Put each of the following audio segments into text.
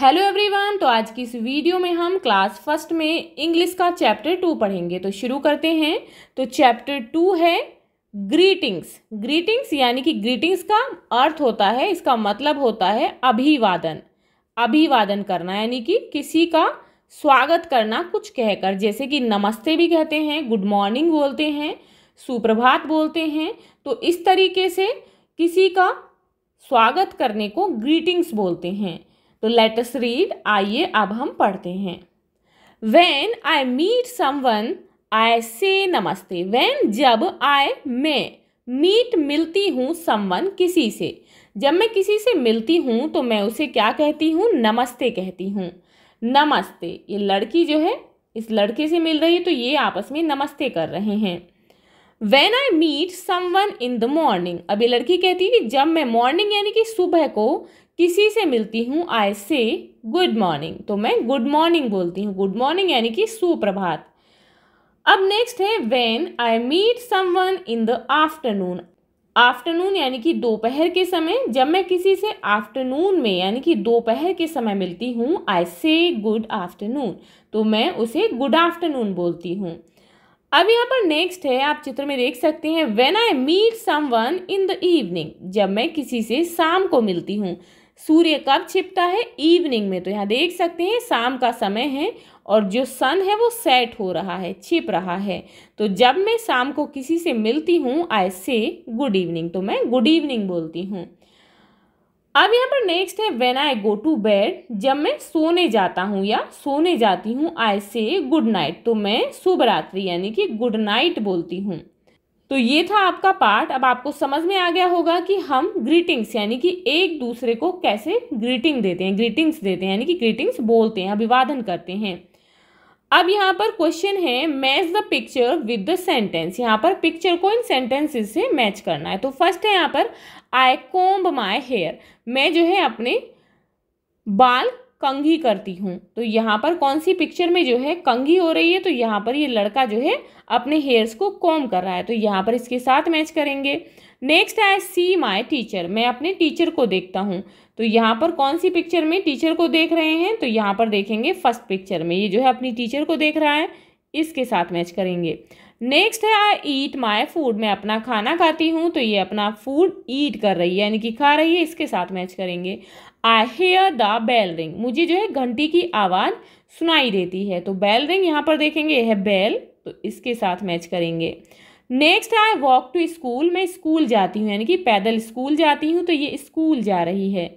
Hello everyone तो आज की इस वीडियो में हम क्लास फर्स्ट में इंग्लिश का चैप्टर टू पढ़ेंगे तो शुरू करते हैं तो चैप्टर टू है ग्रीटिंग्स ग्रीटिंग्स यानी कि ग्रीटिंग्स का अर्थ होता है इसका मतलब होता है अभिवादन अभिवादन करना यानी कि किसी का स्वागत करना कुछ कहकर जैसे कि नमस्ते भी कहते हैं गुड मॉर्निंग बोलते हैं सुप्रभात बोलते हैं तो इस तरीके से किसी का स्वागत करने को ग्रीटिंग्स बोलते हैं तो लेटस रीड आइए अब हम पढ़ते हैं when I meet someone I say नमस्ते वेन जब आई मैं मीट मिलती हूँ समवन किसी से जब मैं किसी से मिलती हूँ तो मैं उसे क्या कहती हूँ नमस्ते कहती हूँ नमस्ते ये लड़की जो है इस लड़के से मिल रही है तो ये आपस में नमस्ते कर रहे हैं when I meet someone in the morning अब ये लड़की कहती है कि जब मैं मॉर्निंग यानी कि सुबह को किसी से मिलती हूँ आई से गुड मॉर्निंग तो मैं गुड मॉर्निंग बोलती हूँ गुड मॉर्निंग यानी कि सुप्रभात अब नेक्स्ट है when I meet someone in the afternoon afternoon यानी कि दोपहर के समय जब मैं किसी से आफ्टरनून में यानी कि दोपहर के समय मिलती हूँ आई से गुड आफ्टरनून तो मैं उसे गुड आफ्टरनून बोलती हूँ अब यहाँ पर नेक्स्ट है आप चित्र में देख सकते हैं when I meet someone in the evening जब मैं किसी से शाम को मिलती हूँ सूर्य कब छिपता है इवनिंग में तो यहाँ देख सकते हैं शाम का समय है और जो सन है वो सेट हो रहा है छिप रहा है तो जब मैं शाम को किसी से मिलती हूँ आई से गुड इवनिंग तो मैं गुड इवनिंग बोलती हूँ अब यहाँ पर नेक्स्ट है when I go to bed जब मैं सोने जाता हूँ या सोने जाती हूँ आई से गुड नाइट तो मैं शुभ रात्रि यानी कि गुड नाइट बोलती हूँ तो ये था आपका पार्ट अब आपको समझ में आ गया होगा कि हम ग्रीटिंग्स यानी कि एक दूसरे को कैसे ग्रीटिंग देते हैं ग्रीटिंग्स देते हैं यानी कि ग्रीटिंग्स बोलते हैं अभिवादन करते हैं अब यहाँ पर क्वेश्चन है match the picture with the sentence यहाँ पर पिक्चर को इन सेंटेंसेस से मैच करना है तो फर्स्ट है यहाँ पर आई कोम्ब माई हेयर मैं जो है अपने बाल कंघी करती हूँ तो यहाँ पर कौन सी पिक्चर में जो है कंघी हो रही है तो यहाँ पर ये लड़का जो है अपने हेयर्स को कॉम कर रहा है तो यहाँ पर इसके साथ मैच करेंगे next I C my teacher मैं अपने टीचर को देखता हूँ तो यहाँ पर कौन सी पिक्चर में टीचर को देख रहे हैं तो यहाँ पर देखेंगे फर्स्ट पिक्चर में ये जो है अपनी टीचर को देख रहा है इसके साथ मैच करेंगे नेक्स्ट है आई ईट माई फूड मैं अपना खाना खाती हूँ तो ये अपना फूड ईट कर रही है यानी कि खा रही है इसके साथ मैच करेंगे I hear the bell ring मुझे जो है घंटी की आवाज़ सुनाई देती है तो बेल रिंग यहाँ पर देखेंगे है बेल तो इसके साथ मैच करेंगे next I walk to school मैं स्कूल जाती हूँ यानी कि पैदल स्कूल जाती हूँ तो ये स्कूल जा रही है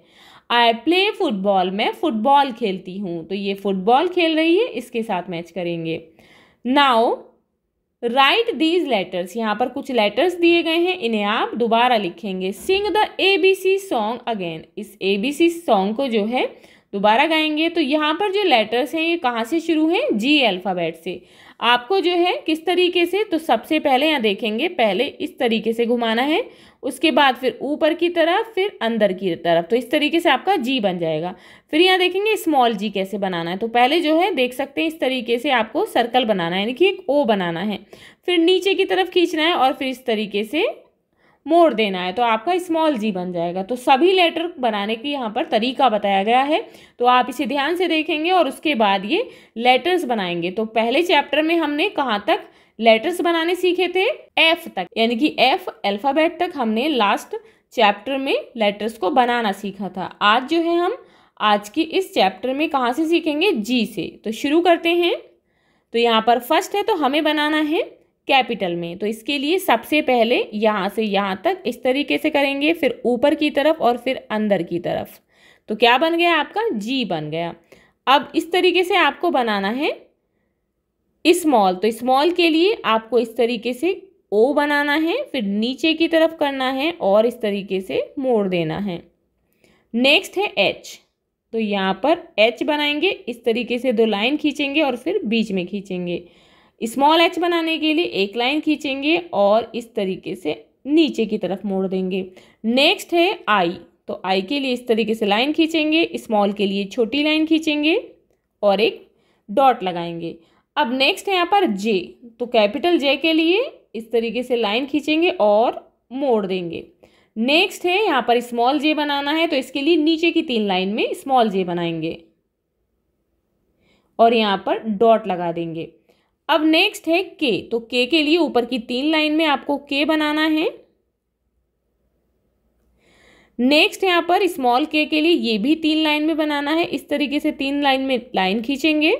आई प्ले फुटबॉल मैं फुटबॉल खेलती हूँ तो ये फुटबॉल खेल रही है इसके साथ मैच करेंगे नाउ राइट दीज लेटर्स यहाँ पर कुछ लेटर्स दिए गए हैं इन्हें आप दोबारा लिखेंगे sing the A B C song again इस ए बी सी सॉन्ग को जो है दोबारा गाएंगे तो यहाँ पर जो लेटर्स हैं ये कहाँ से शुरू हैं जी अल्फ़ाबेट से आपको जो है किस तरीके से तो सबसे पहले यहाँ देखेंगे पहले इस तरीके से घुमाना है उसके बाद फिर ऊपर की तरफ फिर अंदर की तरफ तो इस तरीके से आपका जी बन जाएगा फिर यहाँ देखेंगे स्मॉल जी कैसे बनाना है तो पहले जो है देख सकते हैं इस तरीके से आपको सर्कल बनाना है यानी कि एक ओ बनाना है फिर नीचे की तरफ खींचना है और फिर इस तरीके से मोड़ देना है तो आपका स्मॉल जी बन जाएगा तो सभी लेटर बनाने के यहाँ पर तरीका बताया गया है तो आप इसे ध्यान से देखेंगे और उसके बाद ये लेटर्स बनाएंगे तो पहले चैप्टर में हमने कहाँ तक लेटर्स बनाने सीखे थे एफ तक यानी कि एफ अल्फ़ाबेट तक हमने लास्ट चैप्टर में लेटर्स को बनाना सीखा था आज जो है हम आज की इस चैप्टर में कहाँ से सीखेंगे जी से तो शुरू करते हैं तो यहाँ पर फर्स्ट है तो हमें बनाना है कैपिटल में तो इसके लिए सबसे पहले यहाँ से यहाँ तक इस तरीके से करेंगे फिर ऊपर की तरफ और फिर अंदर की तरफ तो क्या बन गया आपका जी बन गया अब इस तरीके से आपको बनाना है इस्मॉल तो इस्मॉल के लिए आपको इस तरीके से ओ बनाना है फिर नीचे की तरफ करना है और इस तरीके से मोड़ देना है नेक्स्ट है एच तो यहाँ पर एच बनाएंगे इस तरीके से दो लाइन खींचेंगे और फिर बीच में खींचेंगे स्मॉल एच बनाने के लिए एक लाइन खींचेंगे और इस तरीके से नीचे की तरफ मोड़ देंगे नेक्स्ट है आई तो आई के लिए इस तरीके से लाइन खींचेंगे स्मॉल के लिए छोटी लाइन खींचेंगे और एक डॉट लगाएंगे अब नेक्स्ट है यहाँ पर जे तो कैपिटल जे के लिए इस तरीके से लाइन खींचेंगे और मोड़ देंगे नेक्स्ट है यहाँ पर स्मॉल जे बनाना है तो इसके लिए नीचे की तीन लाइन में स्मॉल जे बनाएंगे और यहाँ पर डॉट लगा देंगे अब नेक्स्ट है के तो के के लिए ऊपर की तीन लाइन में आपको के बनाना है नेक्स्ट यहाँ पर स्मॉल के के लिए ये भी तीन लाइन में बनाना है इस तरीके से तीन लाइन में लाइन खींचेंगे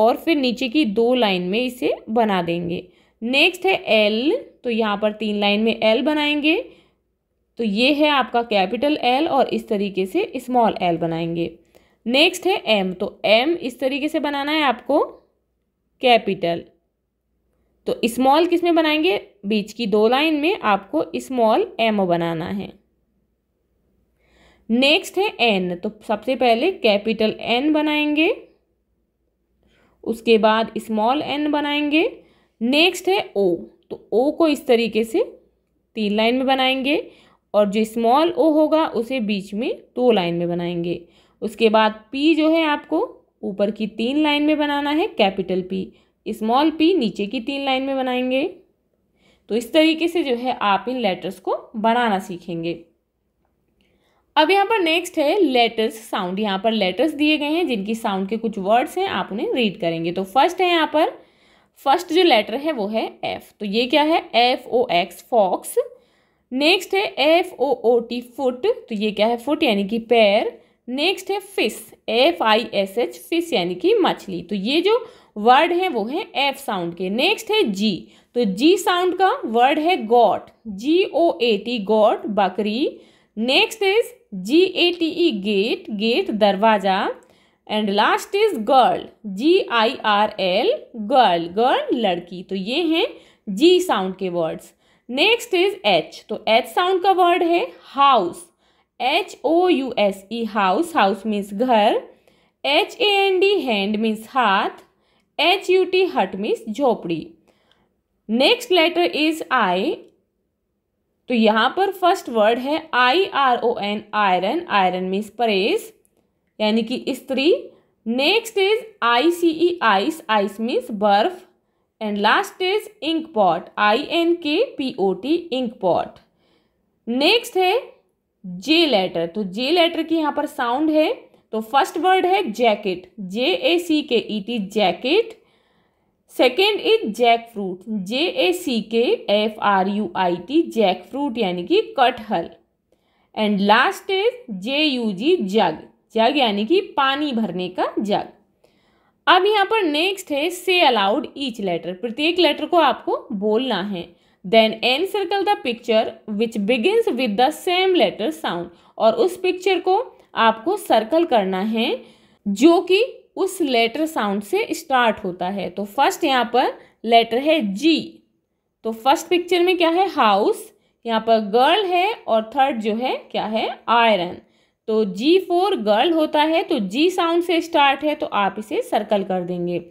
और फिर नीचे की दो लाइन में इसे बना देंगे नेक्स्ट है एल तो यहाँ पर तीन लाइन में एल बनाएंगे तो ये है आपका कैपिटल एल और इस तरीके से स्मॉल एल बनाएंगे नेक्स्ट है एम तो एम इस तरीके से बनाना है आपको कैपिटल तो स्मॉल किस में बनाएंगे बीच की दो लाइन में आपको स्मॉल एम बनाना है नेक्स्ट है एन तो सबसे पहले कैपिटल एन बनाएंगे उसके बाद स्मॉल एन बनाएंगे नेक्स्ट है ओ तो ओ को इस तरीके से तीन लाइन में बनाएंगे और जो स्मॉल ओ होगा उसे बीच में दो लाइन में बनाएंगे उसके बाद पी जो है आपको ऊपर की तीन लाइन में बनाना है कैपिटल पी स्मॉल पी नीचे की तीन लाइन में बनाएंगे तो इस तरीके से जो है आप इन लेटर्स को बनाना सीखेंगे अब यहाँ पर नेक्स्ट है लेटर्स साउंड यहाँ पर लेटर्स दिए गए हैं जिनकी साउंड के कुछ वर्ड्स हैं आप उन्हें रीड करेंगे तो फर्स्ट है यहाँ पर फर्स्ट जो लेटर है वो है एफ तो ये क्या है F O X fox next है F O O T foot तो ये क्या है फुट यानी कि पैर नेक्स्ट है fish F I S H fish यानी कि मछली तो ये जो वर्ड है वो है एफ साउंड के नेक्स्ट है जी तो जी साउंड का वर्ड है goat G O A T goat बकरी next is G A T E gate gate दरवाजा and last is girl G I R L girl girl लड़की तो ये हैं जी साउंड के वर्ड्स नेक्स्ट इज एच तो H sound का word है house H O U S E house house means घर H A N D hand means हाथ H U T hut means झोपड़ी नेक्स्ट लेटर इज आई तो यहाँ पर first word है I R O N iron iron means परेस यानी कि स्त्री next is I C E ice ice means बर्फ and last is ink pot I N K P O T ink pot next है J letter तो जे letter की यहाँ पर साउंड है तो फर्स्ट वर्ड है jacket J A C K E T jacket second is jackfruit J A C K F R U I T jackfruit यानी कि कटहल and last is J U G jug jug यानी कि पानी भरने का जग अब यहाँ पर नेक्स्ट है से अलाउड ईच लेटर प्रत्येक लेटर को आपको बोलना है then an circle the picture which begins with the same letter sound और उस पिक्चर को आपको सर्कल करना है जो कि उस लेटर साउंड से स्टार्ट होता है तो फर्स्ट यहाँ पर लेटर है जी तो फर्स्ट पिक्चर में क्या है हाउस यहाँ पर गर्ल है और थर्ड जो है क्या है आयरन तो जी फोर गर्ल होता है तो जी साउंड से स्टार्ट है तो आप इसे सर्कल कर देंगे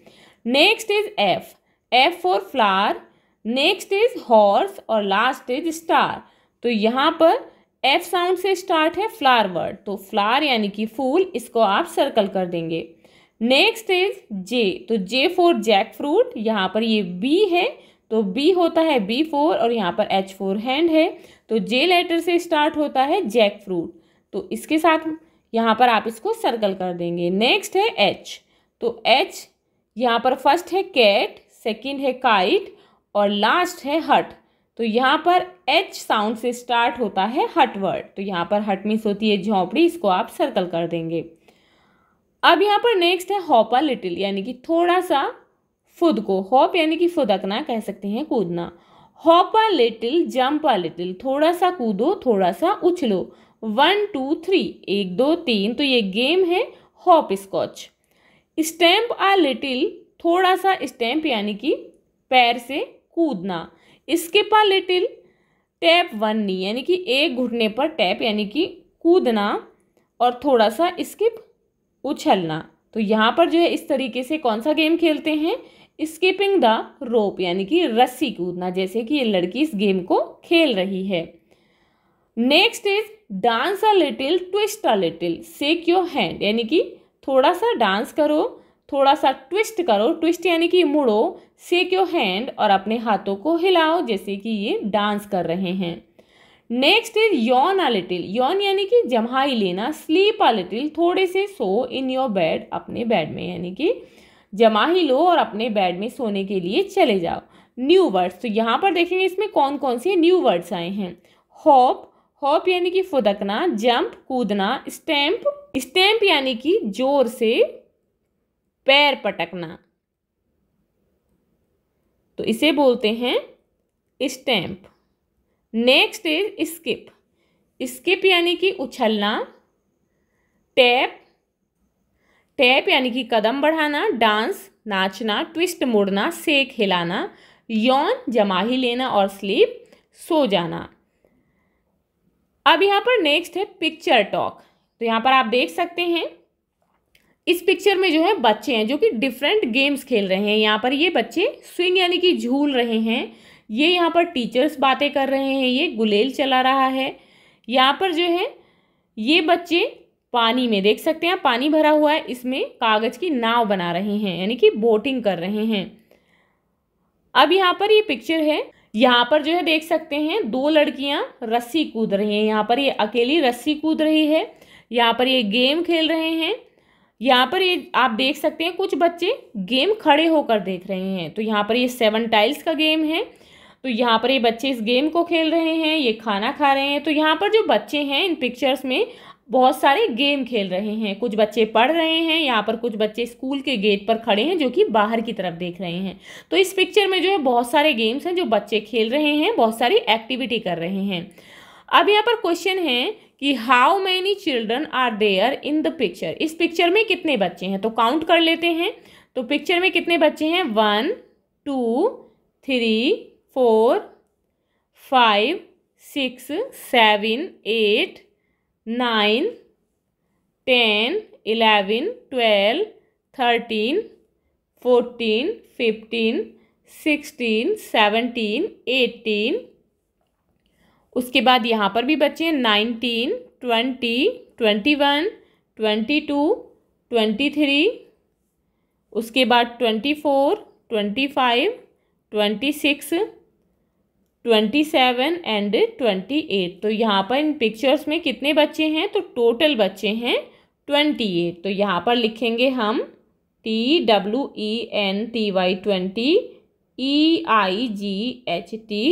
next is F F for flower next is horse और लास्ट इज स्टार तो यहाँ पर एफ साउंड से स्टार्ट है फ्लार वर्ड तो फ्लार यानी कि फूल इसको आप सर्कल कर देंगे नेक्स्ट इज जे तो जे फोर जैक फ्रूट यहाँ पर ये बी है तो बी होता है बी फोर और यहाँ पर एच फोर हैंड है तो जे लेटर से स्टार्ट होता है जैक फ्रूट तो इसके साथ यहाँ पर आप इसको सर्कल कर देंगे नेक्स्ट है एच तो एच यहाँ पर फर्स्ट है कैट सेकेंड है काइट और लास्ट है हट तो यहाँ पर एच साउंड से स्टार्ट होता है हट वर्ड तो यहाँ पर हट मिस होती है झोंपड़ी इसको आप सर्कल कर देंगे अब यहाँ पर नेक्स्ट है हॉपा लिटिल यानी कि थोड़ा सा फुद को हॉप यानी कि फुदकना कह सकते हैं कूदना हॉपा लिटिल आ लिटिल थोड़ा सा कूदो थोड़ा सा उछलो वन टू थ्री एक दो तीन तो ये गेम है hopscotch stamp a little थोड़ा सा स्टैम्प यानी कि पैर से कूदना इसकेपा लिटिल टैप वन नी यानी कि एक घुटने पर टैप यानी कि कूदना और थोड़ा सा स्किप उछलना तो यहाँ पर जो है इस तरीके से कौन सा गेम खेलते हैं स्किपिंग द रोप यानी कि रस्सी कूदना जैसे कि ये लड़की इस गेम को खेल रही है next is dance a little twist a little shake your hand यानी कि थोड़ा सा डांस करो थोड़ा सा ट्विस्ट करो ट्विस्ट यानी कि मुड़ो सेक योर हैंड और अपने हाथों को हिलाओ जैसे कि ये डांस कर रहे हैं नेक्स्ट इज यौन आ लिटिल यॉन यानी कि जम्हाई लेना स्लीप आ लिटिल थोड़े से सो इन योर बेड अपने बेड में यानी कि जमा ही लो और अपने बेड में सोने के लिए चले जाओ न्यू वर्ड्स तो यहाँ पर देखेंगे इसमें कौन कौन से न्यू वर्ड्स आए हैं होप होप यानी कि फुदकना जंप कूदना स्टैम्प स्टैम्प यानी कि जोर से पैर पटकना तो इसे बोलते हैं stamp next is skip skip यानी कि उछलना टैप टैप यानी कि कदम बढ़ाना डांस नाचना ट्विस्ट मोड़ना सेक हिलाना यौन जमाही लेना और स्लीप सो जाना अब यहाँ पर नेक्स्ट है पिक्चर टॉक तो यहाँ पर आप देख सकते हैं इस पिक्चर में जो है बच्चे हैं जो कि डिफरेंट गेम्स खेल रहे हैं यहाँ पर ये बच्चे स्विंग यानी कि झूल रहे हैं ये यहाँ पर टीचर्स बातें कर रहे हैं ये गुलेल चला रहा है यहाँ पर जो है ये बच्चे पानी में देख सकते हैं पानी भरा हुआ है इसमें कागज़ की नाव बना रहे हैं यानी कि बोटिंग कर रहे हैं अब यहाँ पर ये पिक्चर है यहाँ पर जो है देख सकते हैं दो लड़कियाँ रस्सी कूद रही हैं यहाँ पर ये अकेली रस्सी कूद रही है यहाँ पर ये गेम खेल रहे हैं यहाँ पर ये आप देख सकते हैं कुछ बच्चे गेम खड़े होकर देख रहे हैं तो यहाँ पर ये सेवन टाइल्स का गेम है तो यहाँ पर ये बच्चे इस गेम को खेल रहे हैं ये खाना खा रहे हैं तो यहाँ पर जो बच्चे हैं इन पिक्चर्स में बहुत सारे गेम खेल रहे हैं कुछ बच्चे पढ़ रहे हैं यहाँ पर कुछ बच्चे स्कूल के गेट पर खड़े हैं जो कि बाहर की तरफ देख रहे हैं तो इस पिक्चर में जो है बहुत सारे गेम्स हैं जो बच्चे खेल रहे हैं बहुत सारी एक्टिविटी कर रहे हैं अब यहाँ पर क्वेश्चन है कि how many children are there in the picture इस पिक्चर में कितने बच्चे हैं तो काउंट कर लेते हैं तो पिक्चर में कितने बच्चे हैं one two three four five six seven eight nine ten eleven twelve thirteen fourteen fifteen sixteen seventeen eighteen उसके बाद यहाँ पर भी बच्चे हैं nineteen twenty twenty one twenty two twenty three उसके बाद twenty four twenty five twenty six twenty seven and twenty eight तो यहाँ पर इन पिक्चर्स में कितने बच्चे हैं तो टोटल बच्चे हैं ट्वेंटी एट तो यहाँ पर लिखेंगे हम T W E N T Y twenty E I G H T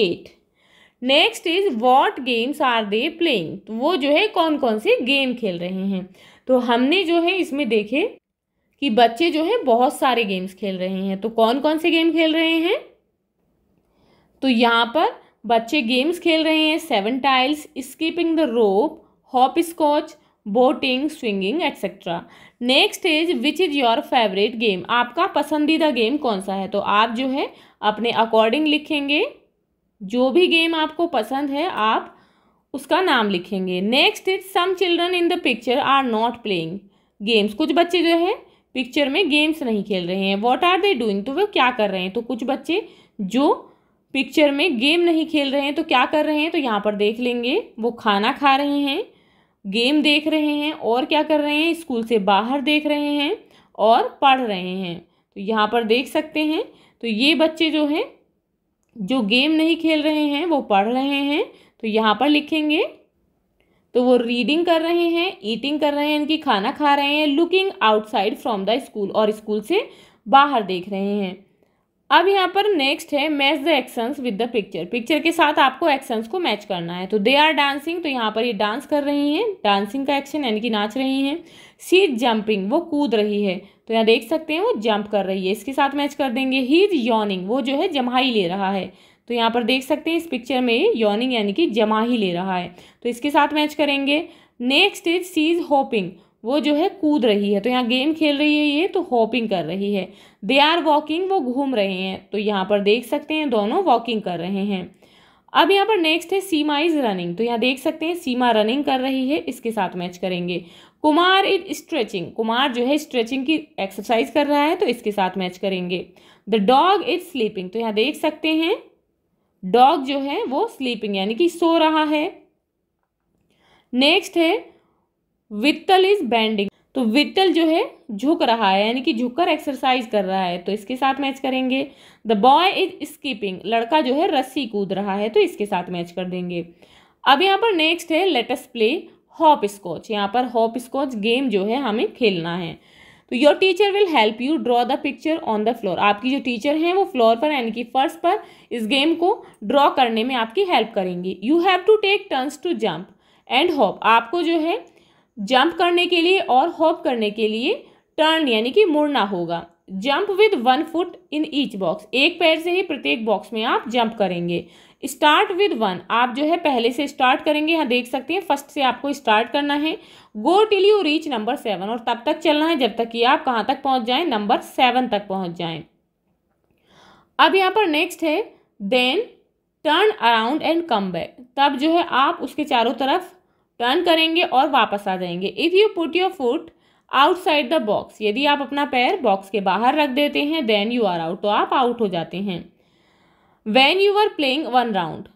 eight next is what games are they playing वो जो है कौन कौन से गेम खेल रहे हैं तो हमने जो है इसमें देखे कि बच्चे जो है बहुत सारे गेम्स खेल रहे हैं तो कौन कौन से गेम खेल रहे हैं तो यहाँ पर बच्चे गेम्स खेल रहे हैं seven tiles skipping the rope hopscotch boating swinging etcetera next is which is your favourite game आपका पसंदीदा गेम कौन सा है तो आप जो है अपने अकॉर्डिंग लिखेंगे जो भी गेम आपको पसंद है आप उसका नाम लिखेंगे next is some children in the picture are not playing games कुछ बच्चे जो है पिक्चर में गेम्स नहीं खेल रहे हैं वॉट आर दे डूइंग तो वो क्या कर रहे हैं तो कुछ बच्चे जो पिक्चर में गेम नहीं खेल रहे हैं तो क्या कर रहे हैं तो यहाँ पर देख लेंगे वो खाना खा रहे हैं गेम देख रहे हैं और क्या कर रहे हैं स्कूल से बाहर देख रहे हैं और पढ़ रहे हैं तो यहाँ पर देख सकते हैं तो ये बच्चे जो हैं जो गेम नहीं खेल रहे हैं वो पढ़ रहे हैं तो यहाँ पर लिखेंगे तो वो रीडिंग कर रहे हैं ईटिंग कर रहे हैं इनकी खाना खा रहे हैं looking outside from the school और स्कूल से बाहर देख रहे हैं अब यहाँ पर नेक्स्ट है match the actions with the picture picture के साथ आपको एक्शंस को मैच करना है तो दे आर डांसिंग तो यहाँ पर ये डांस कर रही हैं डांसिंग का एक्शन यानी कि नाच रही हैं सीज जंपिंग वो कूद रही है तो यहाँ देख सकते हैं वो जंप कर रही है इसके साथ मैच कर देंगे ही इज यॉनिंग वो जो है जमाही ले रहा है तो यहाँ पर देख सकते हैं इस पिक्चर में यॉनिंग यानी कि जमा ही ले रहा है तो इसके साथ मैच करेंगे next is she is hopping वो जो है कूद रही है तो यहाँ गेम खेल रही है ये तो होपिंग कर रही है दे आर वॉकिंग वो घूम रहे हैं तो यहाँ पर देख सकते हैं दोनों वॉकिंग कर रहे हैं अब यहाँ पर नेक्स्ट है सीमा इज रनिंग तो यहाँ देख सकते हैं सीमा रनिंग कर रही है इसके साथ मैच करेंगे कुमार इज स्ट्रेचिंग कुमार जो है स्ट्रेचिंग की एक्सरसाइज कर रहा है तो इसके साथ मैच करेंगे द डॉग इज स्लीपिंग तो यहाँ देख सकते हैं डॉग जो है वो स्लीपिंग यानी कि सो रहा है नेक्स्ट है वित्तल इज बैंडिंग तो वित्तल जो है झुक रहा है यानी कि झुककर एक्सरसाइज कर रहा है तो इसके साथ मैच करेंगे द बॉय इज स्कीपिंग लड़का जो है रस्सी कूद रहा है तो इसके साथ मैच कर देंगे अब यहाँ पर नेक्स्ट है लेटस प्ले हॉप स्कॉच यहाँ पर हॉप स्कॉच गेम जो है हमें खेलना है तो your teacher will help you draw the picture on the floor आपकी जो टीचर हैं वो फ्लोर पर यानी कि फर्श पर इस गेम को ड्रॉ करने में आपकी हेल्प करेंगी you have to take turns to jump and hop आपको जो है जंप करने के लिए और हॉप करने के लिए टर्न यानी कि मुड़ना होगा jump with one foot in each box एक पैर से ही प्रत्येक बॉक्स में आप जंप करेंगे स्टार्ट विद वन आप जो है पहले से स्टार्ट करेंगे यहाँ देख सकते हैं फर्स्ट से आपको स्टार्ट करना है go till you reach number seven और तब तक चलना है जब तक कि आप कहाँ तक पहुँच जाएँ नंबर सेवन तक पहुँच जाएँ अब यहाँ पर नेक्स्ट है then turn around and come back तब जो है आप उसके चारों तरफ टर्न करेंगे और वापस आ जाएंगे if you put your foot outside the box यदि आप अपना पैर बॉक्स के बाहर रख देते हैं देन यू आर आउट तो आप आउट हो जाते हैं when you are playing one round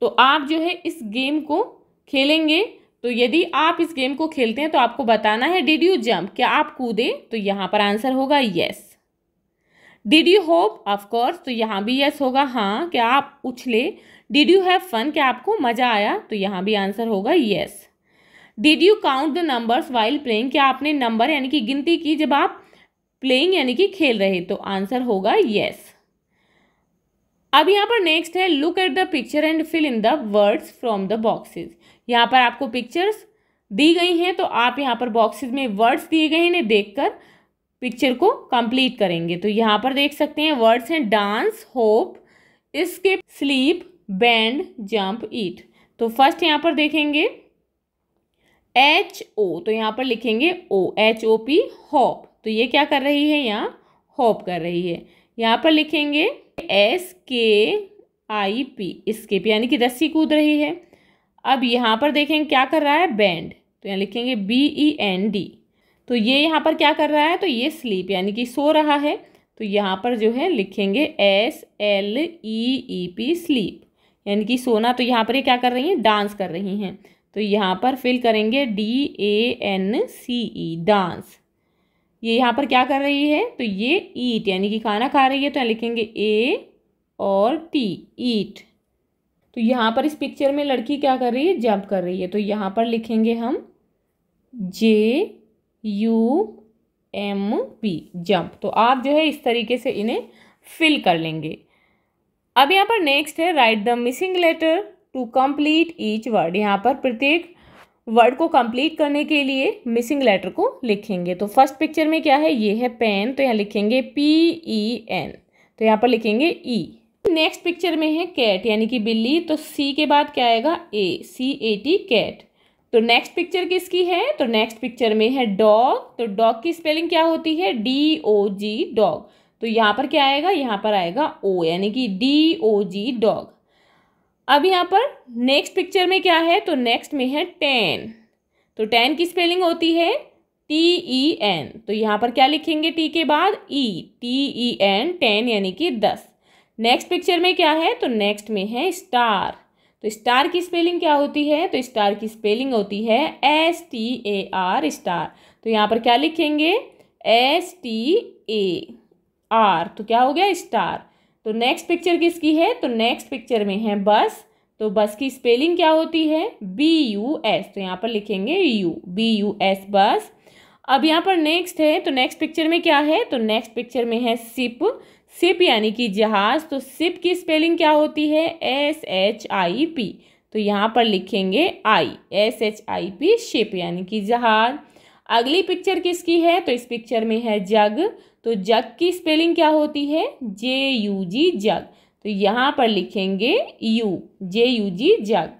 तो आप जो है इस गेम को खेलेंगे तो यदि आप इस गेम को खेलते हैं तो आपको बताना है डिड यू जम्प क्या आप कूदे तो यहाँ पर आंसर होगा yes did you hop of course तो यहाँ भी येस होगा हाँ क्या आप उछले डिड यू हैव फन क्या आपको मज़ा आया तो यहाँ भी आंसर होगा yes did you count the numbers while playing क्या आपने नंबर यानी कि गिनती की जब आप प्लेइंग यानी कि खेल रहे तो आंसर होगा येस अब यहाँ पर नेक्स्ट है look at the picture and fill in the words from the boxes यहाँ पर आपको पिक्चर्स दी गई हैं तो आप यहाँ पर बॉक्सेस में वर्ड्स दिए गए हैं इन्हें देखकर पिक्चर को कंप्लीट करेंगे तो यहाँ पर देख सकते हैं वर्ड्स हैं dance hop skip sleep bend jump eat तो फर्स्ट यहाँ पर देखेंगे एच ओ तो यहाँ पर लिखेंगे O H O P hop तो ये क्या कर रही है यहाँ होप कर रही है यहाँ पर लिखेंगे एस के आई पी स्केप यानी कि रस्सी कूद रही है अब यहाँ पर देखेंगे क्या कर रहा है बैंड तो यहाँ लिखेंगे बी ई एन डी तो ये यहाँ पर क्या कर रहा है तो ये स्लीप यानी कि सो रहा है तो यहाँ पर जो है लिखेंगे S L E E P sleep यानी कि सोना तो यहाँ पर ये क्या कर रही हैं डांस कर रही हैं तो यहाँ पर फिल करेंगे D A N C E dance ये यहाँ पर क्या कर रही है तो ये ईट यानी कि खाना खा रही है तो लिखेंगे ए और टी ईट तो यहाँ पर इस पिक्चर में लड़की क्या कर रही है जंप कर रही है तो यहाँ पर लिखेंगे हम J U M P jump तो आप जो है इस तरीके से इन्हें फिल कर लेंगे अब यहाँ पर नेक्स्ट है write the missing letter to complete each word यहाँ पर प्रत्येक वर्ड को कंप्लीट करने के लिए मिसिंग लेटर को लिखेंगे तो फर्स्ट पिक्चर में क्या है ये है पेन तो यहाँ लिखेंगे पी ई एन तो यहाँ पर लिखेंगे ई e। नेक्स्ट पिक्चर में है कैट यानी कि बिल्ली तो सी के बाद क्या आएगा A C A T cat तो नेक्स्ट पिक्चर किसकी है तो नेक्स्ट पिक्चर में है डॉग तो डॉग की स्पेलिंग क्या होती है डी ओ जी डॉग तो यहाँ पर क्या आएगा यहाँ पर आएगा ओ यानी कि डी ओ जी डॉग अब यहाँ पर नेक्स्ट पिक्चर में क्या है तो नेक्स्ट में है टेन तो टेन की स्पेलिंग होती है टी ई एन तो यहाँ पर क्या लिखेंगे टी के बाद E T E N ten यानी कि दस नेक्स्ट पिक्चर में क्या है तो नेक्स्ट में है स्टार तो स्टार की स्पेलिंग क्या होती है तो स्टार की स्पेलिंग होती है S T A R star तो यहाँ पर क्या लिखेंगे एस टी ए आर तो क्या हो गया स्टार तो नेक्स्ट पिक्चर किसकी है तो नेक्स्ट पिक्चर में है बस तो बस की स्पेलिंग क्या होती है बी यू एस तो यहाँ पर लिखेंगे you B U S bus अब यहाँ पर नेक्स्ट है तो नेक्स्ट पिक्चर में क्या है तो नेक्स्ट पिक्चर में है सिप सिप यानी कि जहाज तो सिप की स्पेलिंग क्या होती है एस एच आई पी तो यहाँ पर लिखेंगे I S H I P ship यानी कि जहाज अगली पिक्चर किसकी है तो इस पिक्चर में है जग तो जग की स्पेलिंग क्या होती है जे यू जी जग तो यहाँ पर लिखेंगे यू जे यू जी जग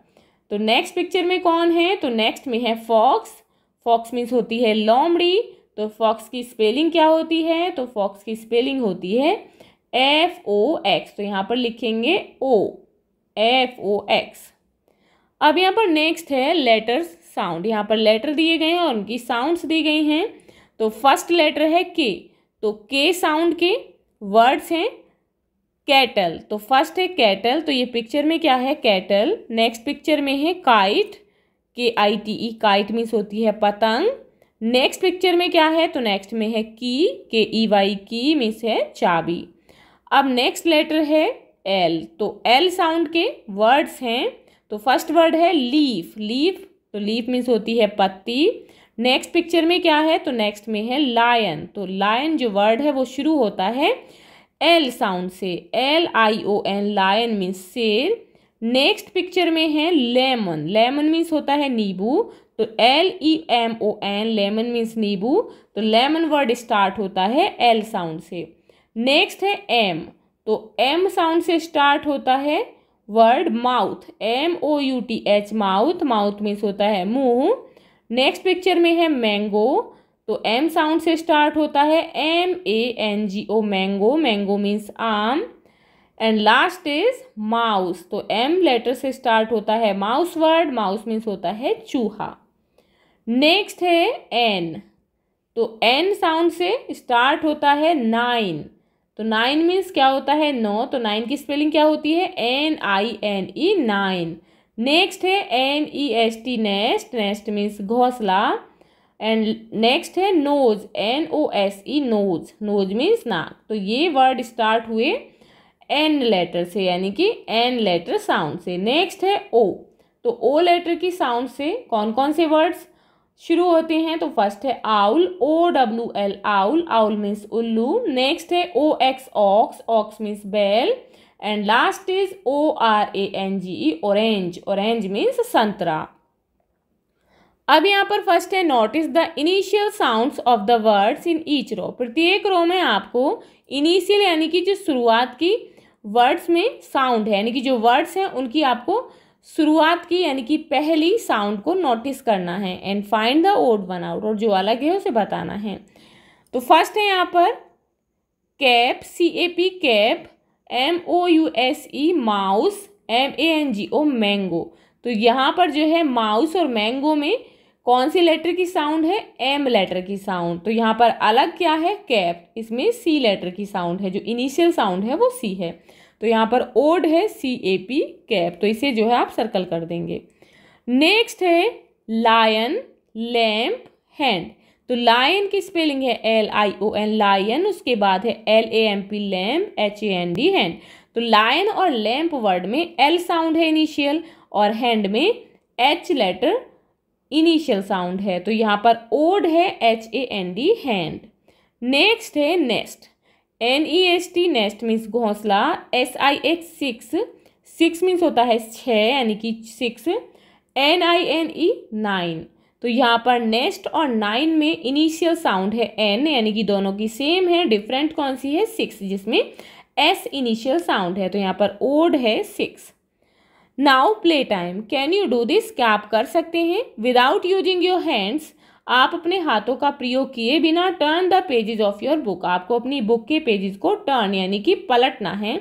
तो नेक्स्ट पिक्चर में कौन है तो नेक्स्ट में है फॉक्स फॉक्स मीन्स होती है लोमड़ी तो फॉक्स की स्पेलिंग क्या होती है तो फॉक्स की स्पेलिंग होती है एफ ओ एक्स तो यहाँ पर लिखेंगे ओ एफ ओ एक्स अब यहाँ पर नेक्स्ट है लेटर्स साउंड यहाँ पर लेटर दिए गए हैं और उनकी साउंड्स दी गई हैं तो फर्स्ट लेटर है के तो के साउंड के वर्ड्स हैं कैटल तो फर्स्ट है कैटल तो ये पिक्चर में क्या है कैटल नेक्स्ट पिक्चर में है kite K I T E kite means होती है पतंग नेक्स्ट पिक्चर में क्या है तो नेक्स्ट में है की के ई वाई की मीन्स है चाबी अब नेक्स्ट लेटर है एल तो एल साउंड के वर्ड्स हैं तो फर्स्ट वर्ड है लीफ लीफ तो लीफ मीन्स होती है पत्ती नेक्स्ट पिक्चर में क्या है तो नेक्स्ट में है लायन तो लायन जो वर्ड है वो शुरू होता है एल साउंड से L I O N lion means शेर नेक्स्ट पिक्चर में है लेमन लेमन मीन्स होता है नींबू तो L E M O N lemon means नींबू तो लेमन वर्ड स्टार्ट होता है एल साउंड से नेक्स्ट है एम तो एम साउंड से स्टार्ट होता है word mouth M O U T H mouth mouth means होता है मुंह नेक्स्ट पिक्चर में है मैंगो तो एम साउंड से स्टार्ट होता है M A N G O mango mango means आम एंड लास्ट इज माउस तो एम लेटर से स्टार्ट होता है माउस वर्ड माउस मीन्स होता है चूहा नेक्स्ट है एन तो एन साउंड से स्टार्ट होता है नाइन तो नाइन मीन्स क्या होता है नौ तो नाइन की स्पेलिंग क्या होती है N I N E nine next है N E S T nest nest means घोंसला एंड नेक्स्ट है nose N O S E nose nose means नाक तो ये वर्ड स्टार्ट हुए एन लेटर से यानी कि एन लेटर साउंड से नेक्स्ट है ओ तो ओ लेटर की साउंड से कौन कौन से वर्ड्स शुरू होते हैं तो फर्स्ट है owl O W L owl owl means उल्लू नेक्स्ट है O X ox ox means बैल and last is O R A N G E orange orange means संतरा अब यहाँ पर फर्स्ट है notice the initial sounds of the words in each row प्रत्येक row में आपको इनिशियल यानी कि जो शुरुआत की वर्ड्स में साउंड है यानी कि जो वर्ड्स हैं उनकी आपको शुरुआत की यानी कि पहली साउंड को नोटिस करना है and find the odd one out और जो अलग है उसे बताना है तो फर्स्ट है यहाँ पर cap C A P cap M e, O U S E mouse M A N G O mango तो यहाँ पर जो है माउस और मैंगो में कौन सी लेटर की साउंड है एम लेटर की साउंड तो यहाँ पर अलग क्या है कैप इसमें सी लेटर की साउंड है जो इनिशियल साउंड है वो सी है तो यहाँ पर ओड है सी ए पी कैप तो इसे जो है आप सर्कल कर देंगे नेक्स्ट है लायन लैम्प हैंड तो लायन की स्पेलिंग है L I O N lion उसके बाद है L A M P lamp H A N D hand तो लायन और लैम्प वर्ड में एल साउंड है इनिशियल और हैंड में एच लेटर इनिशियल साउंड है तो यहाँ पर ओड है H A N D hand next है nest N E S T nest means घोंसला S I H six six means होता है छः यानी कि six N I N E nine तो यहाँ पर नेक्स्ट और नाइन में इनिशियल साउंड है एन यानी कि दोनों की सेम है डिफरेंट कौन सी है सिक्स जिसमें एस इनिशियल साउंड है तो यहाँ पर ओड है six now play time can you do this क्या आप कर सकते हैं विदाउट यूजिंग योर हैंड्स आप अपने हाथों का प्रयोग किए बिना turn the pages of your book आपको अपनी बुक के पेजेस को टर्न यानी कि पलटना है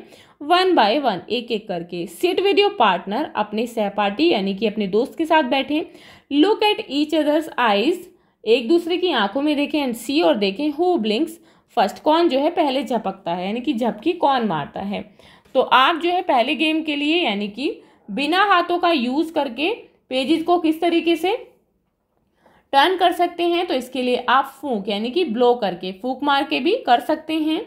वन बाय वन एक एक करके सिट विद योर पार्टनर अपने सहपाठी यानी कि अपने दोस्त के साथ बैठे look at each others eyes एक दूसरे की आंखों में देखें एंड सी और देखें हु ब्लिंक्स फर्स्ट कौन जो है पहले झपकता है यानी कि झपकी कौन मारता है तो आप जो है पहले गेम के लिए यानी कि बिना हाथों का यूज़ करके पेजेस को किस तरीके से टर्न कर सकते हैं तो इसके लिए आप फूंक यानी कि ब्लो करके फूंक मार के भी कर सकते हैं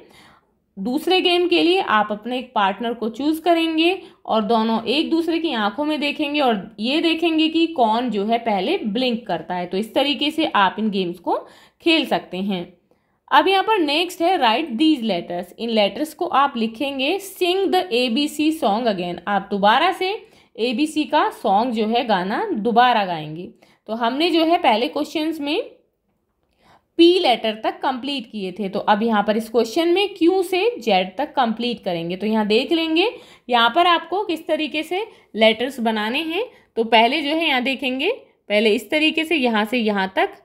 दूसरे गेम के लिए आप अपने एक पार्टनर को चूज़ करेंगे और दोनों एक दूसरे की आंखों में देखेंगे और ये देखेंगे कि कौन जो है पहले ब्लिंक करता है तो इस तरीके से आप इन गेम्स को खेल सकते हैं अब यहाँ पर नेक्स्ट है राइट दीज लेटर्स इन लेटर्स को आप लिखेंगे sing the A B C song again आप दोबारा से ए बी सी का सॉन्ग जो है गाना दोबारा गाएंगे तो हमने जो है पहले क्वेश्चंस में पी लेटर तक कंप्लीट किए थे तो अब यहाँ पर इस क्वेश्चन में क्यू से जेड तक कंप्लीट करेंगे तो यहाँ देख लेंगे यहाँ पर आपको किस तरीके से लेटर्स बनाने हैं तो पहले जो है यहाँ देखेंगे पहले इस तरीके से यहाँ से यहाँ तक